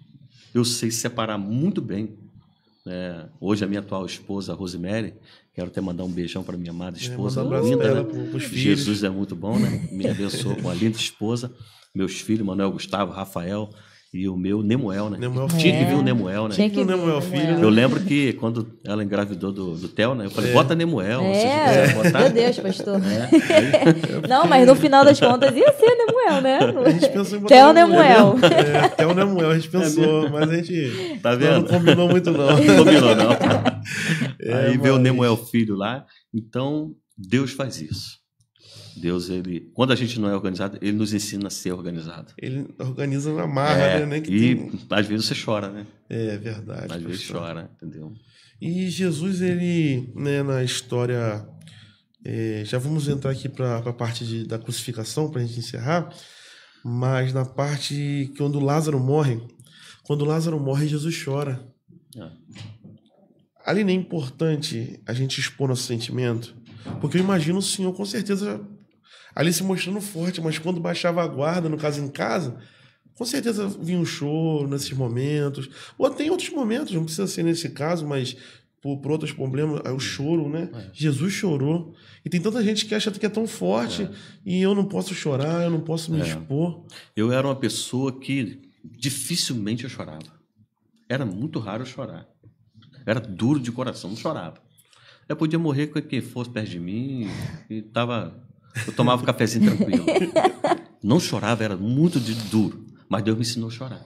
eu sei separar muito bem é, hoje a minha atual esposa, Rosemary, quero até mandar um beijão para minha amada é, esposa. É, um abraço linda, dela, né? pros Jesus é muito bom, né? Me abençoou com a linda esposa, meus filhos, Manuel Gustavo, Rafael, e o meu Nemuel, né? Nemuel é. filho. Tinha que vir o Nemuel, né? Tinha que vir o Nemuel filho. Eu lembro que quando ela engravidou do, do Theo, né? Eu falei, é. bota Nemuel. É. Se botar. Meu Deus, pastor. É. Não, mas no final das contas ia ser Nemuel, né? A gente pensou em botar Theo Nemuel. É, Theo Nemuel, a gente é pensou, mas a gente tá vendo? não combinou muito não. Não combinou não. É, Aí mas... veio o Nemuel filho lá. Então, Deus faz isso. Deus, ele, quando a gente não é organizado, ele nos ensina a ser organizado. Ele organiza na marra, é, né? Que e tem... às vezes você chora, né? É verdade. Às vezes chora, entendeu? E Jesus, ele, né, na história. É, já vamos entrar aqui para a parte de, da crucificação, para a gente encerrar. Mas na parte que quando Lázaro morre, quando Lázaro morre, Jesus chora. É. Ali nem é importante a gente expor nosso sentimento, porque eu imagino o Senhor com certeza ali se mostrando forte, mas quando baixava a guarda, no caso em casa, com certeza vinha um choro nesses momentos. Ou tem outros momentos, não precisa ser nesse caso, mas por, por outros problemas, é o choro, né? É. Jesus chorou. E tem tanta gente que acha que é tão forte é. e eu não posso chorar, eu não posso me é. expor. Eu era uma pessoa que dificilmente eu chorava. Era muito raro eu chorar. Era duro de coração, não chorava. Eu podia morrer com quem fosse perto de mim e tava eu tomava um cafezinho tranquilo. Não chorava, era muito de, duro. Mas Deus me ensinou a chorar.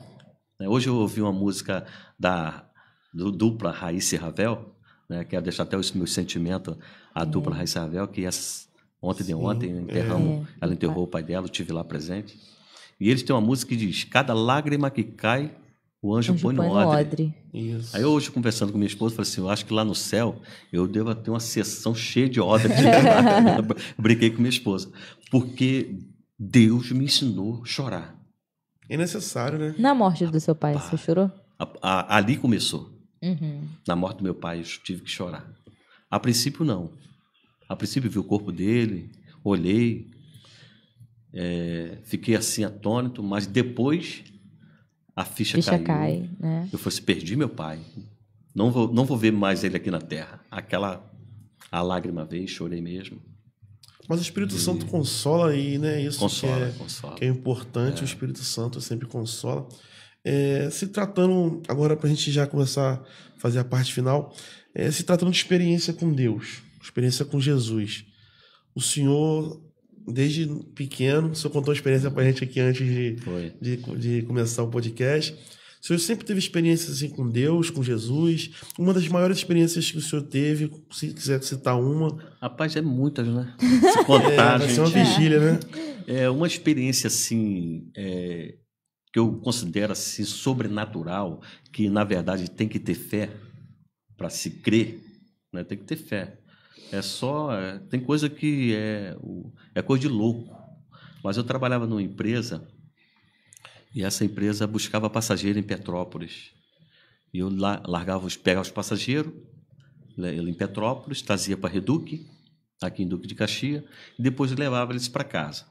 Né? Hoje eu ouvi uma música da do, dupla Raíssa e Ravel, né? quero deixar até os meus sentimentos à é. dupla Raíssa e Ravel, que ontem Sim. de ontem enterramos, é. ela enterrou o pai dela, eu estive lá presente. E eles têm uma música que diz: Cada lágrima que cai o anjo, anjo põe, põe no odre. odre. Aí hoje, conversando com minha esposa, falei assim: eu acho que lá no céu eu devo ter uma sessão cheia de odre. Brinquei com minha esposa. Porque Deus me ensinou a chorar. É necessário, né? Na morte do seu pai, ah, você chorou? A, a, ali começou. Uhum. Na morte do meu pai, eu tive que chorar. A princípio, não. A princípio, vi o corpo dele, olhei, é, fiquei assim atônito, mas depois a ficha, ficha caiu. Cai, né? Eu fosse perdi meu pai. Não vou, não vou ver mais ele aqui na Terra. Aquela a lágrima veio, chorei mesmo. Mas o Espírito e... Santo consola aí, né? Isso consola, que é, consola. Que é importante. É. O Espírito Santo sempre consola. É, se tratando agora para a gente já começar a fazer a parte final, é, se tratando de experiência com Deus, experiência com Jesus. O senhor desde pequeno. O senhor contou uma experiência pra gente aqui antes de, de, de, começar o podcast. O senhor sempre teve experiências assim com Deus, com Jesus. Uma das maiores experiências que o senhor teve, se quiser citar uma. Rapaz, é muitas, né? Se contar, é, gente. uma é. vigília, né? É uma experiência assim. É, que eu considero assim sobrenatural, que na verdade tem que ter fé para se crer, né? tem que ter fé. É só. É, tem coisa que é, é coisa de louco. Mas eu trabalhava numa empresa e essa empresa buscava passageiro em Petrópolis. E eu largava os, pegava os passageiros ele em Petrópolis, trazia para Reduque, aqui em Duque de Caxias, e depois levava eles para casa.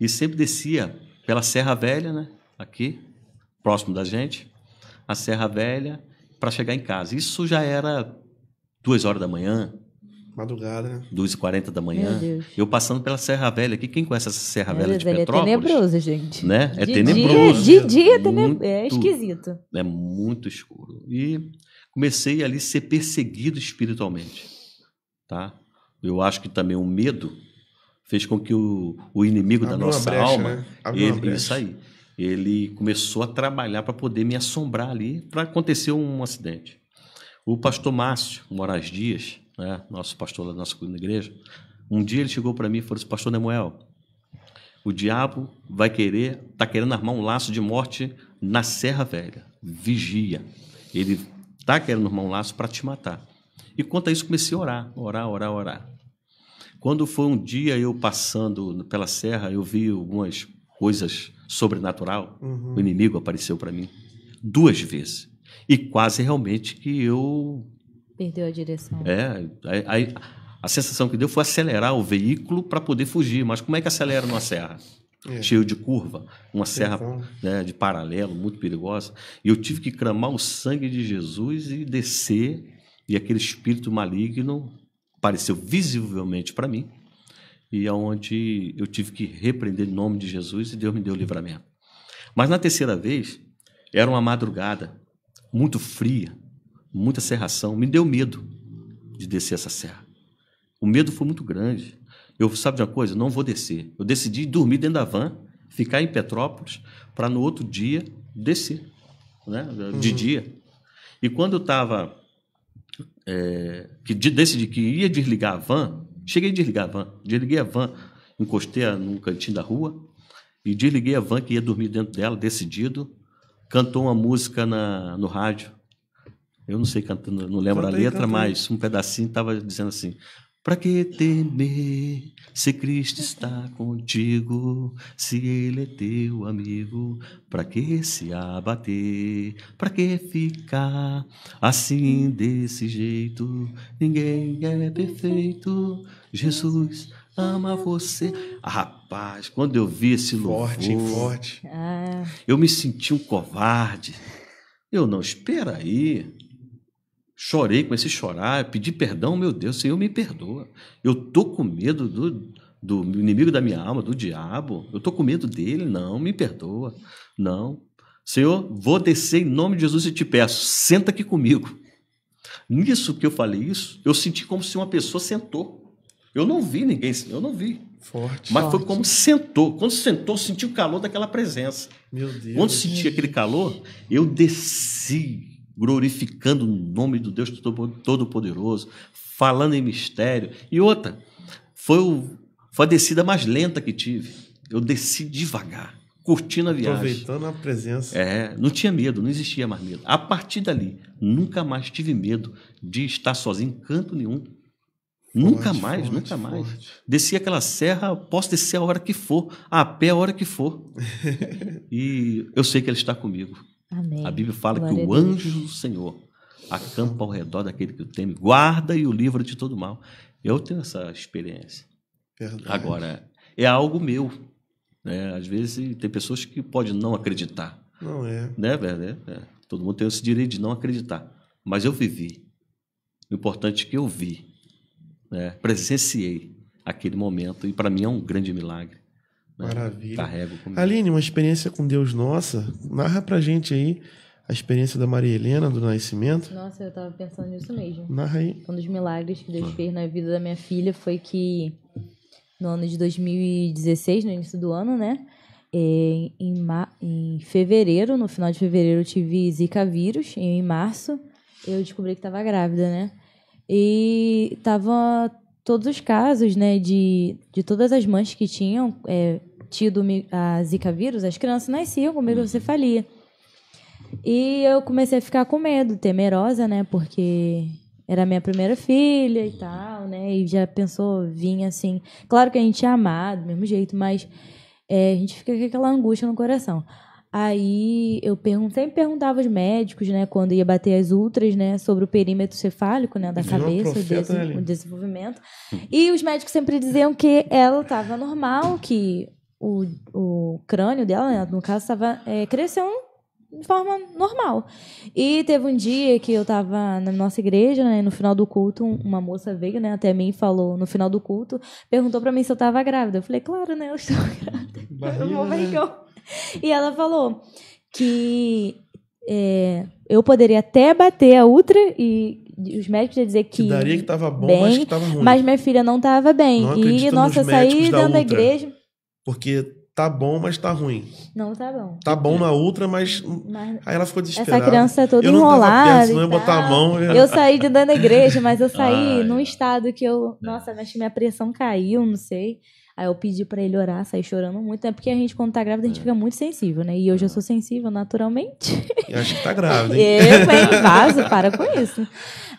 E sempre descia pela Serra Velha, né? aqui, próximo da gente, a Serra Velha, para chegar em casa. Isso já era duas horas da manhã, Madrugada, 2h40 né? da manhã. Eu passando pela Serra Velha aqui. Quem conhece essa Serra Velha Deus, de é Petrópolis? É tenebroso, gente. Né? É de tenebroso. Dia, de dia é, tenebroso. é esquisito. É muito escuro. E comecei ali a ser perseguido espiritualmente. Tá? Eu acho que também o medo fez com que o, o inimigo Abriu da nossa brecha, alma, né? ele, isso aí, ele começou a trabalhar para poder me assombrar ali, para acontecer um acidente. O pastor Márcio Moraes Dias, né, nosso pastor da nossa igreja, um dia ele chegou para mim e falou assim, pastor demuel o diabo vai querer, tá querendo armar um laço de morte na Serra Velha. Vigia. Ele tá querendo armar um laço para te matar. E quanto a isso, comecei a orar, orar, orar, orar. Quando foi um dia eu passando pela serra, eu vi algumas coisas sobrenatural. Uhum. O inimigo apareceu para mim duas vezes. E quase realmente que eu Perdeu a direção. É, aí, a sensação que deu foi acelerar o veículo para poder fugir. Mas como é que acelera numa serra? É. Cheio de curva, uma serra então. né, de paralelo, muito perigosa. E eu tive que cramar o sangue de Jesus e descer, e aquele espírito maligno apareceu visivelmente para mim, e aonde é eu tive que repreender em nome de Jesus, e Deus me deu o livramento. Mas na terceira vez, era uma madrugada, muito fria, muita serração, me deu medo de descer essa serra. O medo foi muito grande. Eu, sabe de uma coisa? Não vou descer. Eu decidi dormir dentro da van, ficar em Petrópolis, para no outro dia descer, né? de uhum. dia. E quando eu estava. É, que decidi que ia desligar a van, cheguei a desligar a van, desliguei a van, encostei a, num cantinho da rua e desliguei a van que ia dormir dentro dela, decidido. Cantou uma música na, no rádio eu não sei cantando, não lembro cantei, a letra, cantei. mas um pedacinho estava dizendo assim: Pra que temer se Cristo está contigo, se Ele é teu amigo? Pra que se abater? Pra que ficar assim desse jeito? Ninguém é perfeito. Jesus ama você. Ah, rapaz, quando eu vi esse louvor, forte, forte. Ah. eu me senti um covarde. Eu não, espera aí. Chorei, comecei a chorar, pedi perdão, meu Deus, Senhor, me perdoa. Eu tô com medo do, do inimigo da minha alma, do diabo. Eu tô com medo dele, não, me perdoa. Não. Senhor, vou descer em nome de Jesus e te peço, senta aqui comigo. Nisso que eu falei isso, eu senti como se uma pessoa sentou. Eu não vi ninguém, eu não vi. Forte. Mas forte. foi como sentou. Quando sentou, eu senti o calor daquela presença. Meu Deus. Quando senti aquele calor, eu desci glorificando o nome do Deus Todo-Poderoso, falando em mistério. E outra, foi, o, foi a descida mais lenta que tive. Eu desci devagar, curtindo a viagem. Aproveitando a presença. É, não tinha medo, não existia mais medo. A partir dali, nunca mais tive medo de estar sozinho em canto nenhum. Forte, nunca mais, forte, nunca mais. Forte. Desci aquela serra, posso descer a hora que for, a pé a hora que for. e eu sei que ele está comigo. Amém. A Bíblia fala Glória que o anjo do Senhor acampa ao redor daquele que o teme, guarda e o livra de todo mal. Eu tenho essa experiência. Verdade. Agora, é algo meu. Né? Às vezes tem pessoas que podem não acreditar. Não é. Né, velho? É, é. Todo mundo tem esse direito de não acreditar. Mas eu vivi. O importante é que eu vi. Né? Presenciei aquele momento. E para mim é um grande milagre. Né? Maravilha. Carrego comigo. Aline, uma experiência com Deus nossa. Narra pra gente aí a experiência da Maria Helena do nascimento. Nossa, eu tava pensando nisso mesmo. Narra aí. Um dos milagres que Deus ah. fez na vida da minha filha foi que no ano de 2016, no início do ano, né? É, em, ma... em fevereiro, no final de fevereiro, eu tive Zika vírus. E em março, eu descobri que tava grávida, né? E tava todos os casos, né, de, de todas as mães que tinham é, tido a Zika vírus, as crianças nasciam com microcefalia. E eu comecei a ficar com medo, temerosa, né? Porque era minha primeira filha e tal, né? E já pensou, vinha assim. Claro que a gente é amado, do mesmo jeito, mas é, a gente fica com aquela angústia no coração. Aí eu perguntei, sempre perguntava aos médicos, né, quando ia bater as ultras, né, sobre o perímetro cefálico, né, da cabeça, profeta, o, des né, o desenvolvimento. E os médicos sempre diziam que ela estava normal, que o, o crânio dela, né, no caso, estava é, crescendo de forma normal. E teve um dia que eu estava na nossa igreja, né, no final do culto, uma moça veio, né, até mim e falou, no final do culto, perguntou para mim se eu estava grávida. Eu falei, claro, né, eu estou grávida. Barriga, né? E ela falou que é, eu poderia até bater a ultra e os médicos iam dizer que, que daria que estava bom, bem, mas que estava ruim. Mas minha filha não estava bem. Não e nossa, eu saí da, da igreja porque tá bom, mas tá ruim. Não tá bom. Tá bom na outra, mas. mas aí ela ficou desesperada. Essa criança é toda eu enrolada. Perto, não ia botar a mão. Eu... Né? eu saí de dentro da igreja, mas eu saí Ai. num estado que eu. Nossa, mas minha pressão caiu, não sei. Aí eu pedi para ele orar, saí chorando muito. É porque a gente, quando tá grávida, a gente é. fica muito sensível, né? E hoje eu é. sou sensível naturalmente. Eu acho que tá grávida, hein? eu, hein? Vaso, para com isso.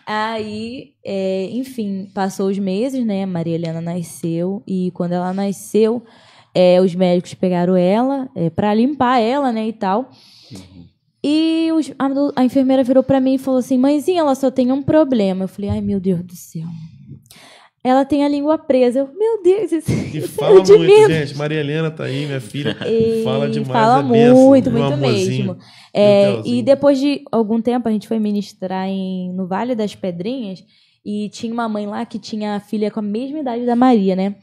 Aí, é, enfim, passou os meses, né? Maria Helena nasceu. E quando ela nasceu, é, os médicos pegaram ela é, para limpar ela, né, e tal. Uhum. E os, a, a, enfermeira virou para mim e falou assim: Mãezinha, ela só tem um problema. Eu falei: Ai, meu Deus do céu. Ela tem a língua presa. Eu, meu Deus, isso, e é fala muito, gente. Maria Helena tá aí, minha filha. E fala demais. Fala é muito, benção, muito mesmo. Então, é, e assim. depois de algum tempo, a gente foi ministrar em, no Vale das Pedrinhas. E tinha uma mãe lá que tinha a filha com a mesma idade da Maria, né?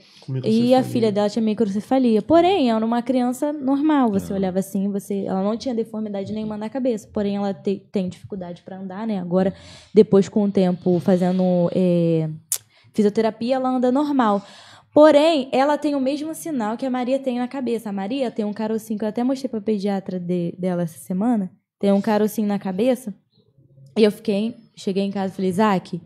E a filha dela tinha microcefalia. Porém, ela era uma criança normal. Você é. olhava assim, você, ela não tinha deformidade nenhuma na cabeça. Porém, ela te, tem dificuldade para andar, né? Agora, depois com o tempo fazendo é, fisioterapia, ela anda normal. Porém, ela tem o mesmo sinal que a Maria tem na cabeça. A Maria tem um carocinho que eu até mostrei para pediatra de, dela essa semana. Tem um carocinho na cabeça. E eu fiquei, cheguei em casa e falei, Isaac,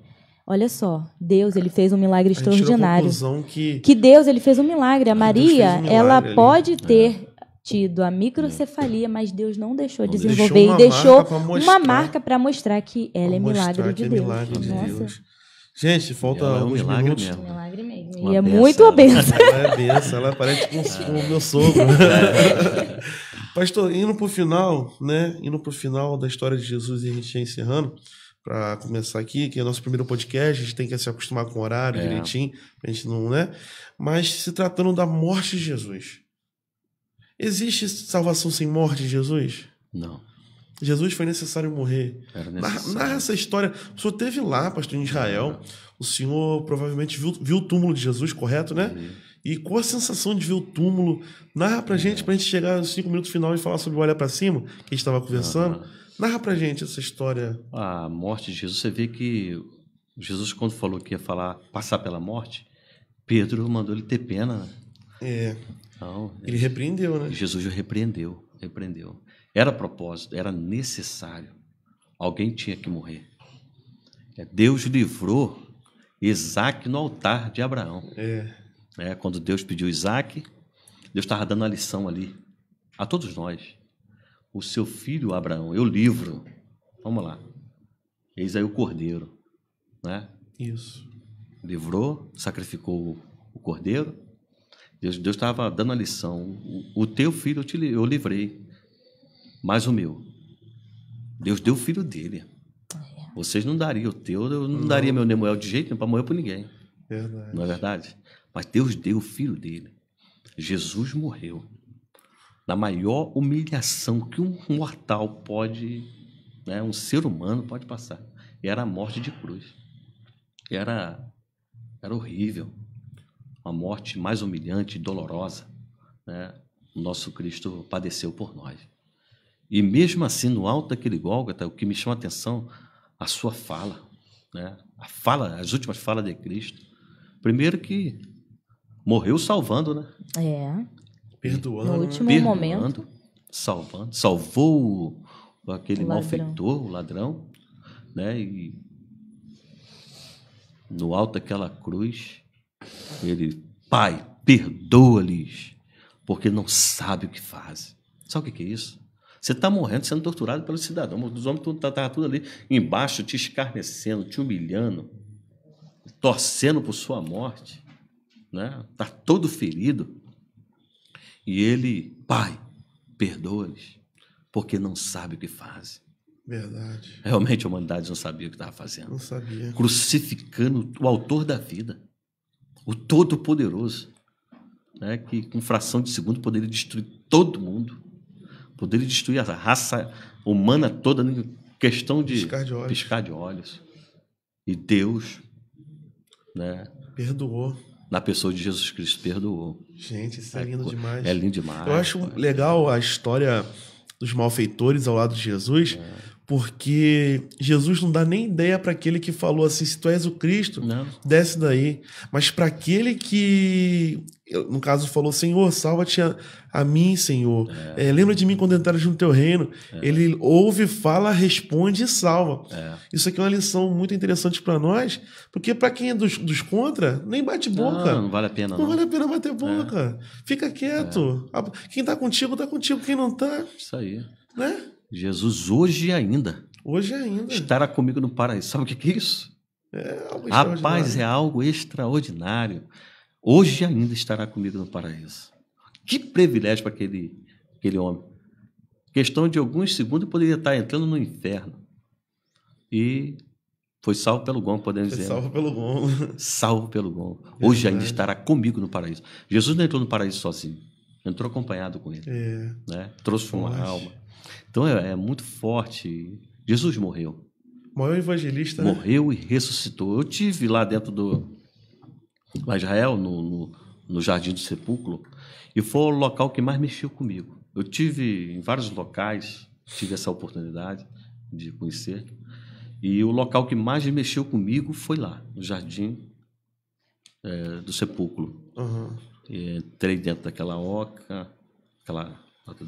Olha só, Deus ele fez um milagre extraordinário. Que... que... Deus ele fez um milagre. A Maria, um milagre ela ali. pode é. ter é. tido a microcefalia, mas Deus não deixou não desenvolver deixou e deixou uma marca para mostrar, mostrar que ela é milagre de, é Deus. milagre de Nossa. Deus. Gente, falta é um milagre minutos. Mesmo. Milagre mesmo. Uma e é benção, muito a benção. Ela é benção, ela parece com, com é. o meu sogro. É. Pastor, indo para o final, né? Indo para o final da história de Jesus e a gente encerrando para começar aqui, que é o nosso primeiro podcast, a gente tem que se acostumar com o horário é. direitinho, a gente não, né? Mas se tratando da morte de Jesus. Existe salvação sem morte de Jesus? Não. Jesus foi necessário morrer. Era necessário. Narra essa história. O senhor teve lá, pastor, em Israel. O senhor provavelmente viu, viu, o túmulo de Jesus, correto, né? Uhum. E qual a sensação de ver o túmulo? Narra pra é. gente, pra gente chegar nos cinco minutos final e falar sobre o olhar para Cima, que a gente estava conversando. Uhum. Narra pra gente essa história. A morte de Jesus, você vê que Jesus, quando falou que ia falar, passar pela morte, Pedro mandou ele ter pena. Né? É. Então, ele, repreendeu, né? Jesus o repreendeu, repreendeu. Era propósito, era necessário. Alguém tinha que morrer. É, Deus livrou Isaac no altar de Abraão. É. é quando Deus pediu Isaac, Deus estava dando a lição ali a todos nós o seu filho Abraão, eu livro. Vamos lá. Eis aí o cordeiro, né? Isso. Livrou, sacrificou o cordeiro. Deus estava dando a lição. O, o teu filho eu, te, eu livrei, mas o meu. Deus deu o filho dele. É. Vocês não dariam o teu, eu não, não. daria meu Nemuel de jeito nenhum para morrer por ninguém. Verdade. Não é verdade? Mas Deus deu o filho dele. Jesus morreu da maior humilhação que um mortal pode, né, um ser humano pode passar. Era a morte de cruz. Era, era horrível. Uma morte mais humilhante e dolorosa. Né? O nosso Cristo padeceu por nós. E mesmo assim, no alto daquele Gólgota, o que me chama a atenção, a sua fala, né? a fala, as últimas falas de Cristo. Primeiro que morreu salvando, né? É. Perdoando. No último perdoando, momento. Salvando. Salvou aquele malfeitor, o ladrão. Né? E no alto daquela cruz, ele, Pai, perdoa-lhes, porque não sabe o que fazem. Sabe o que é isso? Você está morrendo sendo torturado pelos cidadãos. Os homens estavam tá, tá tudo ali embaixo, te escarnecendo, te humilhando, torcendo por sua morte. Está né? Tá todo ferido. E ele, Pai, perdoa-lhes, porque não sabe o que fazem. Verdade. Realmente a humanidade não sabia o que estava fazendo. Não sabia. Crucificando o autor da vida, o Todo-Poderoso, né, que com fração de segundo poderia destruir todo mundo, poderia destruir a raça humana toda né, em questão de piscar de olhos. Piscar de olhos. E Deus né, perdoou na pessoa de Jesus Cristo perdoou. Gente, isso é, é lindo demais. É lindo demais. Eu acho legal a história dos malfeitores ao lado de Jesus, é porque Jesus não dá nem ideia para aquele que falou assim: se tu és o Cristo, não. desce daí. Mas para aquele que, no caso, falou: Senhor, salva-te a, a, mim, Senhor. É. É, lembra de mim quando entrares no teu reino. É. Ele ouve, fala, responde e salva. É. Isso aqui é uma lição muito interessante para nós, porque para quem é dos, dos, contra, nem bate boca. Não, não vale a pena. Não, não, vale a pena bater é. boca. Fica quieto. É. Quem está contigo, está contigo. Quem não está. Isso aí. Né? Jesus hoje ainda. Hoje ainda. Estará comigo no paraíso. Sabe o que é isso? É algo Rapaz, é algo extraordinário. Hoje ainda estará comigo no paraíso. Que privilégio para aquele, aquele homem. Questão de alguns segundos poderia estar entrando no inferno. E foi salvo pelo gol, podemos foi dizer. Né? Salvo pelo gol. Salvo pelo gol. Hoje é ainda estará comigo no paraíso. Jesus não entrou no paraíso sozinho. Entrou acompanhado com ele. É. Né? Trouxe uma Mas... alma. Então é, é muito forte. Jesus morreu. Morreu evangelista, né? Morreu e ressuscitou. Eu tive lá dentro do lá Israel, no, no, no, Jardim do Sepulcro, e foi o local que mais mexeu comigo. Eu tive em vários locais, tive essa oportunidade de conhecer, e o local que mais mexeu comigo foi lá, no Jardim é, do Sepulcro. Uhum. Entrei dentro daquela oca, aquela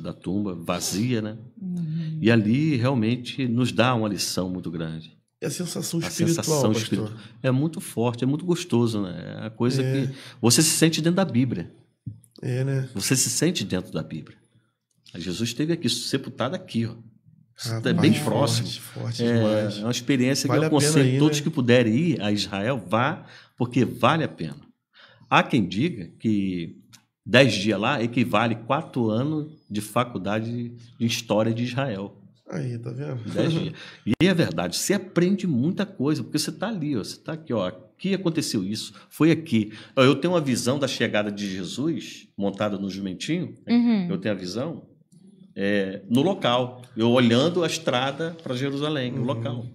da tumba vazia, né? Uhum. E ali realmente nos dá uma lição muito grande. É a sensação a espiritual, sensação espiritual é muito forte, é muito gostoso, né? É a coisa é. que você se sente dentro da Bíblia. É, né? Você se sente dentro da Bíblia. Jesus esteve aqui, sepultado aqui, ó. É Rapaz, é bem próximo. Forte, é, demais. é uma experiência vale que eu aconselho ir, todos né? que puderem ir a Israel, vá, porque vale a pena. Há quem diga que Dez dias lá equivale quatro anos de faculdade de História de Israel. Aí, tá vendo? Dez dias. E é verdade, você aprende muita coisa, porque você está ali, ó, você está aqui, ó, aqui aconteceu isso, foi aqui. Eu tenho uma visão da chegada de Jesus, montada no jumentinho, né? uhum. eu tenho a visão, é, no local, eu olhando a estrada para Jerusalém, uhum. no local.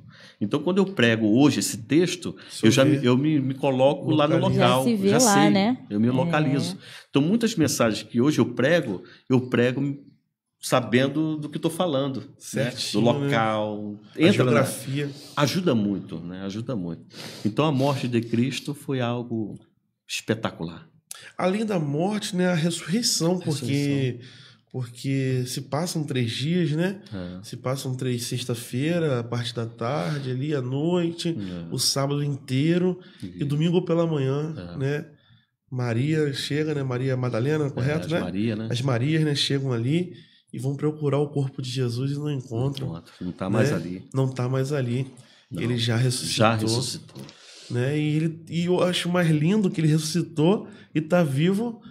Então, quando eu prego hoje esse texto, Sobre. eu já me, eu me, me coloco Localiza. lá no local. Já se já lá, sei, né? Eu me é. localizo. É. Então, muitas mensagens que hoje eu prego, eu prego sabendo do que estou falando, certo? Do né? local, a entra, geografia. Ajuda muito, né? Ajuda muito. Então, a morte de Cristo foi algo espetacular. Além da morte, né, a ressurreição, a porque porque se passam três dias, né? É. Se passam três sexta-feira, a parte da tarde, ali à noite, é. o sábado inteiro e, e domingo pela manhã, é. né? Maria chega, né? Maria Madalena, é, correto, as né? Maria, né? As Marias, né? Chegam ali e vão procurar o corpo de Jesus e não encontram. Não, está né? tá mais ali. Não está mais ali. Ele já ressuscitou. Já ressuscitou. Né? E, ele, e eu acho mais lindo que ele ressuscitou e está vivo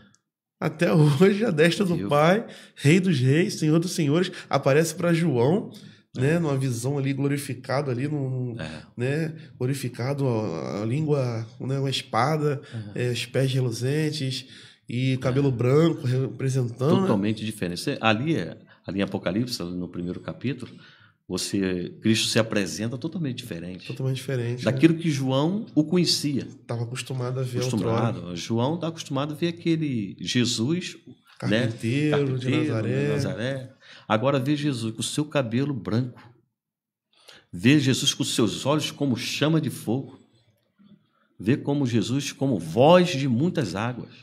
até hoje, a destra Meu do Deus. Pai, Rei dos Reis, Senhor dos Senhores, aparece para João, é. né, numa visão ali glorificado ali, num, é. né, glorificado a, a língua, né, uma espada, é. os pés reluzentes e é. cabelo branco representando. Né? Totalmente né? diferente. ali, é, ali em Apocalipse, no primeiro capítulo, você, Cristo se apresenta totalmente diferente. Totalmente diferente. Né? Daquilo né? que João o conhecia. Estava acostumado a ver acostumado. Outrora. João está acostumado a ver aquele Jesus, carpinteiro, né? carpinteiro de, Nazaré. de né? Nazaré. Agora vê Jesus com o seu cabelo branco. Vê Jesus com os seus olhos como chama de fogo. Vê como Jesus como voz de muitas águas.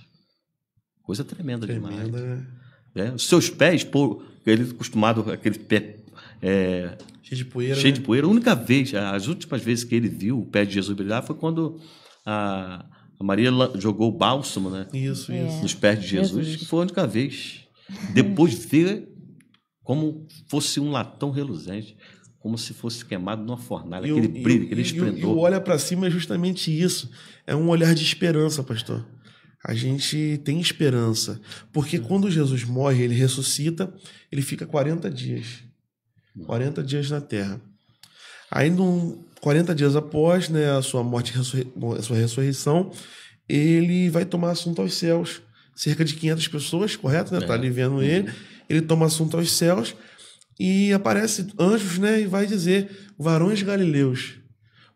Coisa tremenda, tremenda demais. Né? É, os seus pés, por, ele é acostumado aquele pé é, cheio de poeira. Cheio né? de poeira. A única vez, as últimas vezes que ele viu o pé de Jesus brilhar foi quando a, a Maria jogou o bálsamo, né? Isso, é. isso. Nos pés de Jesus, Jesus. foi a única vez. Depois ver como fosse um latão reluzente como se fosse queimado numa fornalha, aquele brilho, eu, aquele esplendor. E o olha para cima é justamente isso. É um olhar de esperança, pastor. A gente tem esperança. Porque quando Jesus morre, ele ressuscita, ele fica 40 dias. 40 dias na terra. Aí, num, 40 dias após né, a sua morte e sua ressurreição, ele vai tomar assunto aos céus. Cerca de 500 pessoas, correto? Né? Tá é. ali vendo uhum. ele. Ele toma assunto aos céus e aparece anjos né, e vai dizer: Varões galileus,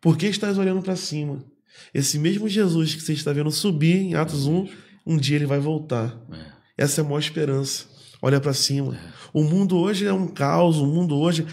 por que estás olhando para cima? Esse mesmo Jesus que você está vendo subir em Atos 1, uhum. um dia ele vai voltar. É. Essa é a maior esperança. Olha para cima. É. O mundo hoje é um caos, o mundo hoje.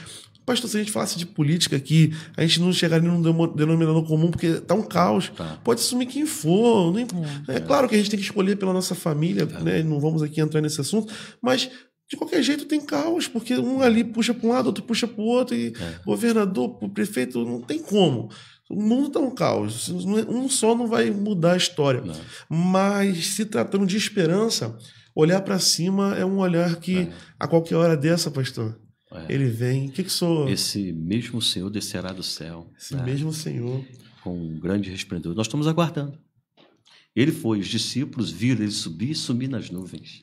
Pastor, se a gente falasse de política aqui, a gente não chegaria num denominador comum, porque tá um caos. Tá. Pode assumir quem for. Nem... É, é, claro que a gente tem que escolher pela nossa família, é. né? Não vamos aqui entrar nesse assunto, mas de qualquer jeito tem caos, porque um ali puxa para um lado, outro puxa para o outro, e é. governador, prefeito, não tem como. O mundo está um caos. É, um só não vai mudar a história. Não. Mas se tratando de esperança, Olhar para cima é um olhar que é. a qualquer hora dessa, pastor. É. Ele vem. O que, que sou? Esse mesmo Senhor descerá do céu. Esse né? mesmo Senhor. Com um grande resplendor. Nós estamos aguardando. Ele foi, os discípulos viram ele subir e sumir nas nuvens.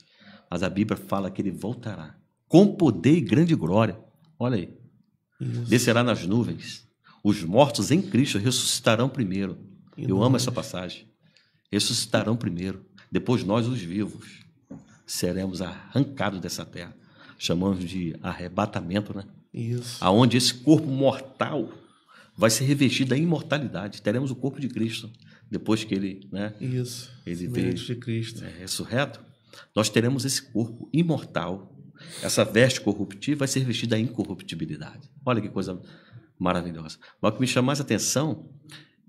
Mas a Bíblia fala que ele voltará com poder e grande glória. Olha aí. Isso. Descerá nas nuvens. Os mortos em Cristo ressuscitarão primeiro. E Eu nós. amo essa passagem. Ressuscitarão primeiro. Depois nós, os vivos seremos arrancados dessa terra. Chamamos de arrebatamento, né? Isso. Aonde esse corpo mortal vai ser revestido da imortalidade. Teremos o corpo de Cristo depois que ele, né? Isso. Ele veio de Cristo. É, ressurreto. Nós teremos esse corpo imortal. Essa veste corruptível vai ser revestida da incorruptibilidade. Olha que coisa maravilhosa. Mas o que me chama mais atenção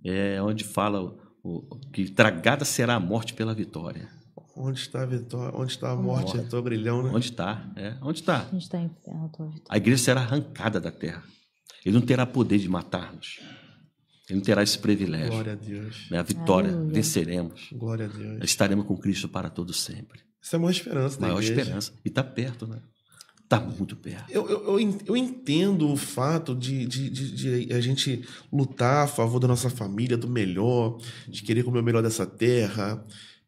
é onde fala o, o, que tragada será a morte pela vitória. Onde está a vitória? Onde está a morte? Onde está o brilhão, né? Onde está? É. Onde está? está a tua tá vitória? A igreja será arrancada da terra. Ele não terá poder de matar-nos. Ele não terá esse privilégio. Glória a Deus. Né? A vitória, Aleluia. venceremos. Glória a Deus. Estaremos com Cristo para todo sempre. Isso é a maior esperança da maior igreja. esperança. E está perto, né? Está muito perto. Eu, eu, eu entendo o fato de, de, de, de, a gente lutar a favor da nossa família, do melhor, de querer comer o melhor dessa terra,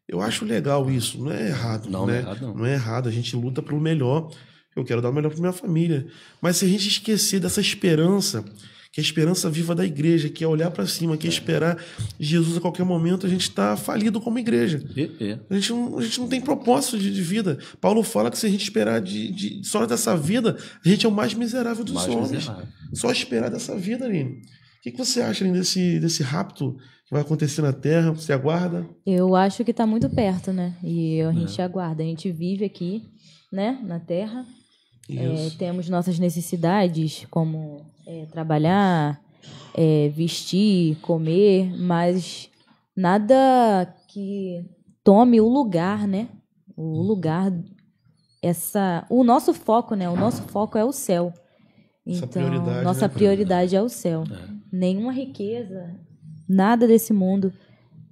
eu acho legal isso, não é errado, não, não, né? é errado, não. não é errado, a gente luta pelo melhor. Eu quero dar o melhor para minha família. Mas se a gente esquecer dessa esperança, que é a esperança viva da igreja, que é olhar para cima, que é, é esperar Jesus a qualquer momento, a gente está falido como igreja. É, é. A gente não, a gente não tem propósito de, de, vida. Paulo fala que se a gente esperar de, de, só dessa vida, a gente é o mais miserável dos mais homens. Miserável. Só esperar dessa vida, Aline. O que, que você acha, Aline, desse, desse rapto que vai acontecer na Terra? Você aguarda? Eu acho que está muito perto, né? E a né. gente é. aguarda. A gente vive aqui, né? Na Terra. É, temos nossas necessidades, como é, trabalhar, é, vestir, comer, mas nada que tome o lugar, né? O lugar, essa, o nosso foco, né? O nosso foco é o céu. Então, prioridade, nossa né? prioridade é o céu. É. Nenhuma riqueza, Nada desse mundo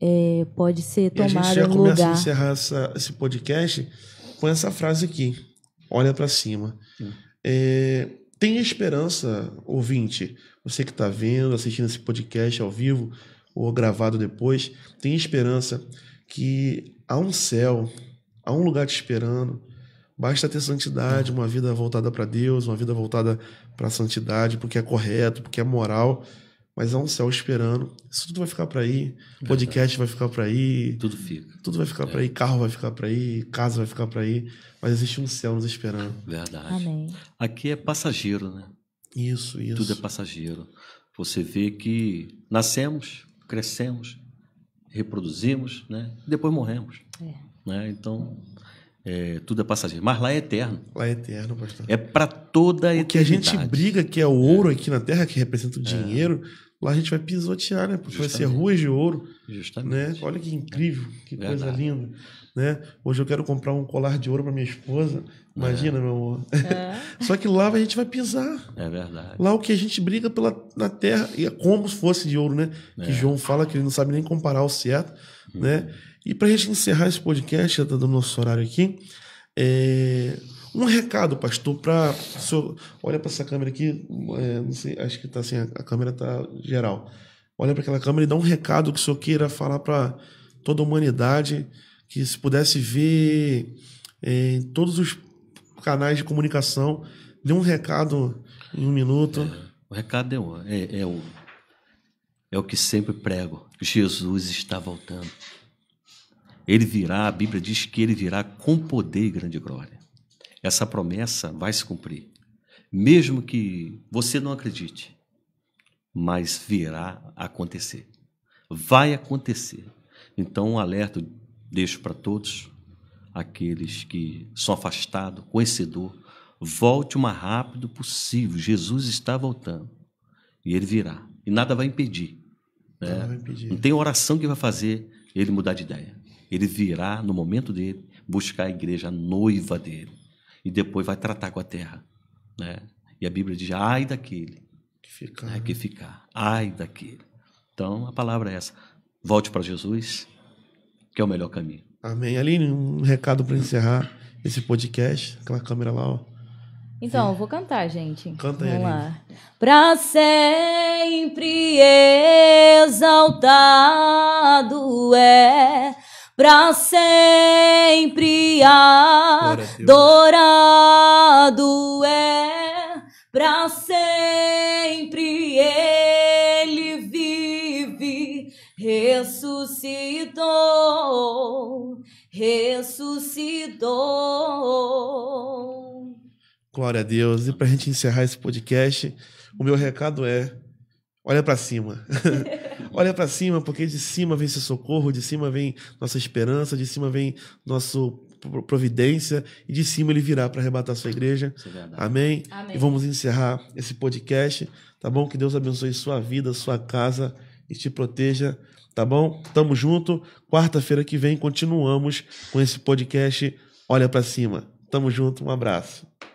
é, pode ser tomado e a gente já começa lugar. a encerrar essa, esse podcast com essa frase aqui. Olha para cima. É, tenha esperança, ouvinte. Você que está vendo, assistindo esse podcast ao vivo ou gravado depois, tenha esperança que há um céu, há um lugar te esperando. Basta ter santidade, uma vida voltada para Deus, uma vida voltada para a santidade, porque é correto, porque é moral. Mas há é um céu esperando. Isso tudo vai ficar para aí. Podcast vai ficar para aí. Tudo fica. Tudo vai ficar é. para aí. Carro vai ficar para aí. Casa vai ficar para aí. Mas existe um céu nos esperando. Verdade. Amém. Aqui é passageiro, né? Isso, isso. Tudo é passageiro. Você vê que nascemos, crescemos, reproduzimos, né? depois morremos. É. Né? Então, é, tudo é passageiro. Mas lá é eterno. Lá é eterno, pastor. É para toda a eternidade. O que a gente briga que é o ouro aqui na terra, que representa o é. dinheiro, é. Lá a gente vai pisotear, né? Porque Justamente. vai ser ruas de ouro. Justamente. Né? Olha que incrível, que Verdade. coisa linda. Né? Hoje eu quero comprar um colar de ouro para minha esposa. Imagina, é. meu amor. É. Só que lá a gente vai pisar. É verdade. Lá o que a gente briga pela, na terra, e é como se fosse de ouro, né? É. Que João fala que ele não sabe nem comparar o certo, né? Uhum. E para a gente encerrar esse podcast, já tá dando nosso horário aqui, é, um recado, pastor, para. Olha para essa câmera aqui, é, não sei, acho que está assim, a, a câmera está geral. Olha para aquela câmera e dá um recado que o senhor queira falar para toda a humanidade, que se pudesse ver é, em todos os canais de comunicação. Dê um recado em um minuto. É, o recado é, o, é, é, o, é o que sempre prego: Jesus está voltando. Ele virá, a Bíblia diz que ele virá com poder e grande glória essa promessa vai se cumprir. Mesmo que você não acredite, mas virá acontecer. Vai acontecer. Então, um alerta deixo para todos aqueles que são afastados, conhecedor, volte o mais rápido possível. Jesus está voltando e ele virá. E nada vai impedir. Né? Não, vai impedir. Não tem oração que vai fazer ele mudar de ideia. Ele virá no momento dele buscar a igreja a noiva dele e depois vai tratar com a terra. Né? E a Bíblia diz: ai daquele que ficar. Né, né? Que ficar. Ai daquele. Então a palavra é essa. Volte para Jesus, que é o melhor caminho. Amém. Aline, um recado para encerrar esse podcast. Aquela câmera lá, ó. Então, eu vou cantar, gente. Canta aí. Vamos lá. Pra sempre exaltado é para sempre adorado é, para sempre ele vive, ressuscitou, ressuscitou. Glória a Deus. E para a gente encerrar esse podcast, o meu recado é: olha para cima. Olha para cima, porque de cima vem seu socorro, de cima vem nossa esperança, de cima vem nossa providência e de cima ele virá para arrebatar sua igreja. É Amém? Amém? E vamos encerrar esse podcast, tá bom? Que Deus abençoe sua vida, sua casa e te proteja, tá bom? Tamo junto. Quarta-feira que vem continuamos com esse podcast Olha para cima. Tamo junto, um abraço.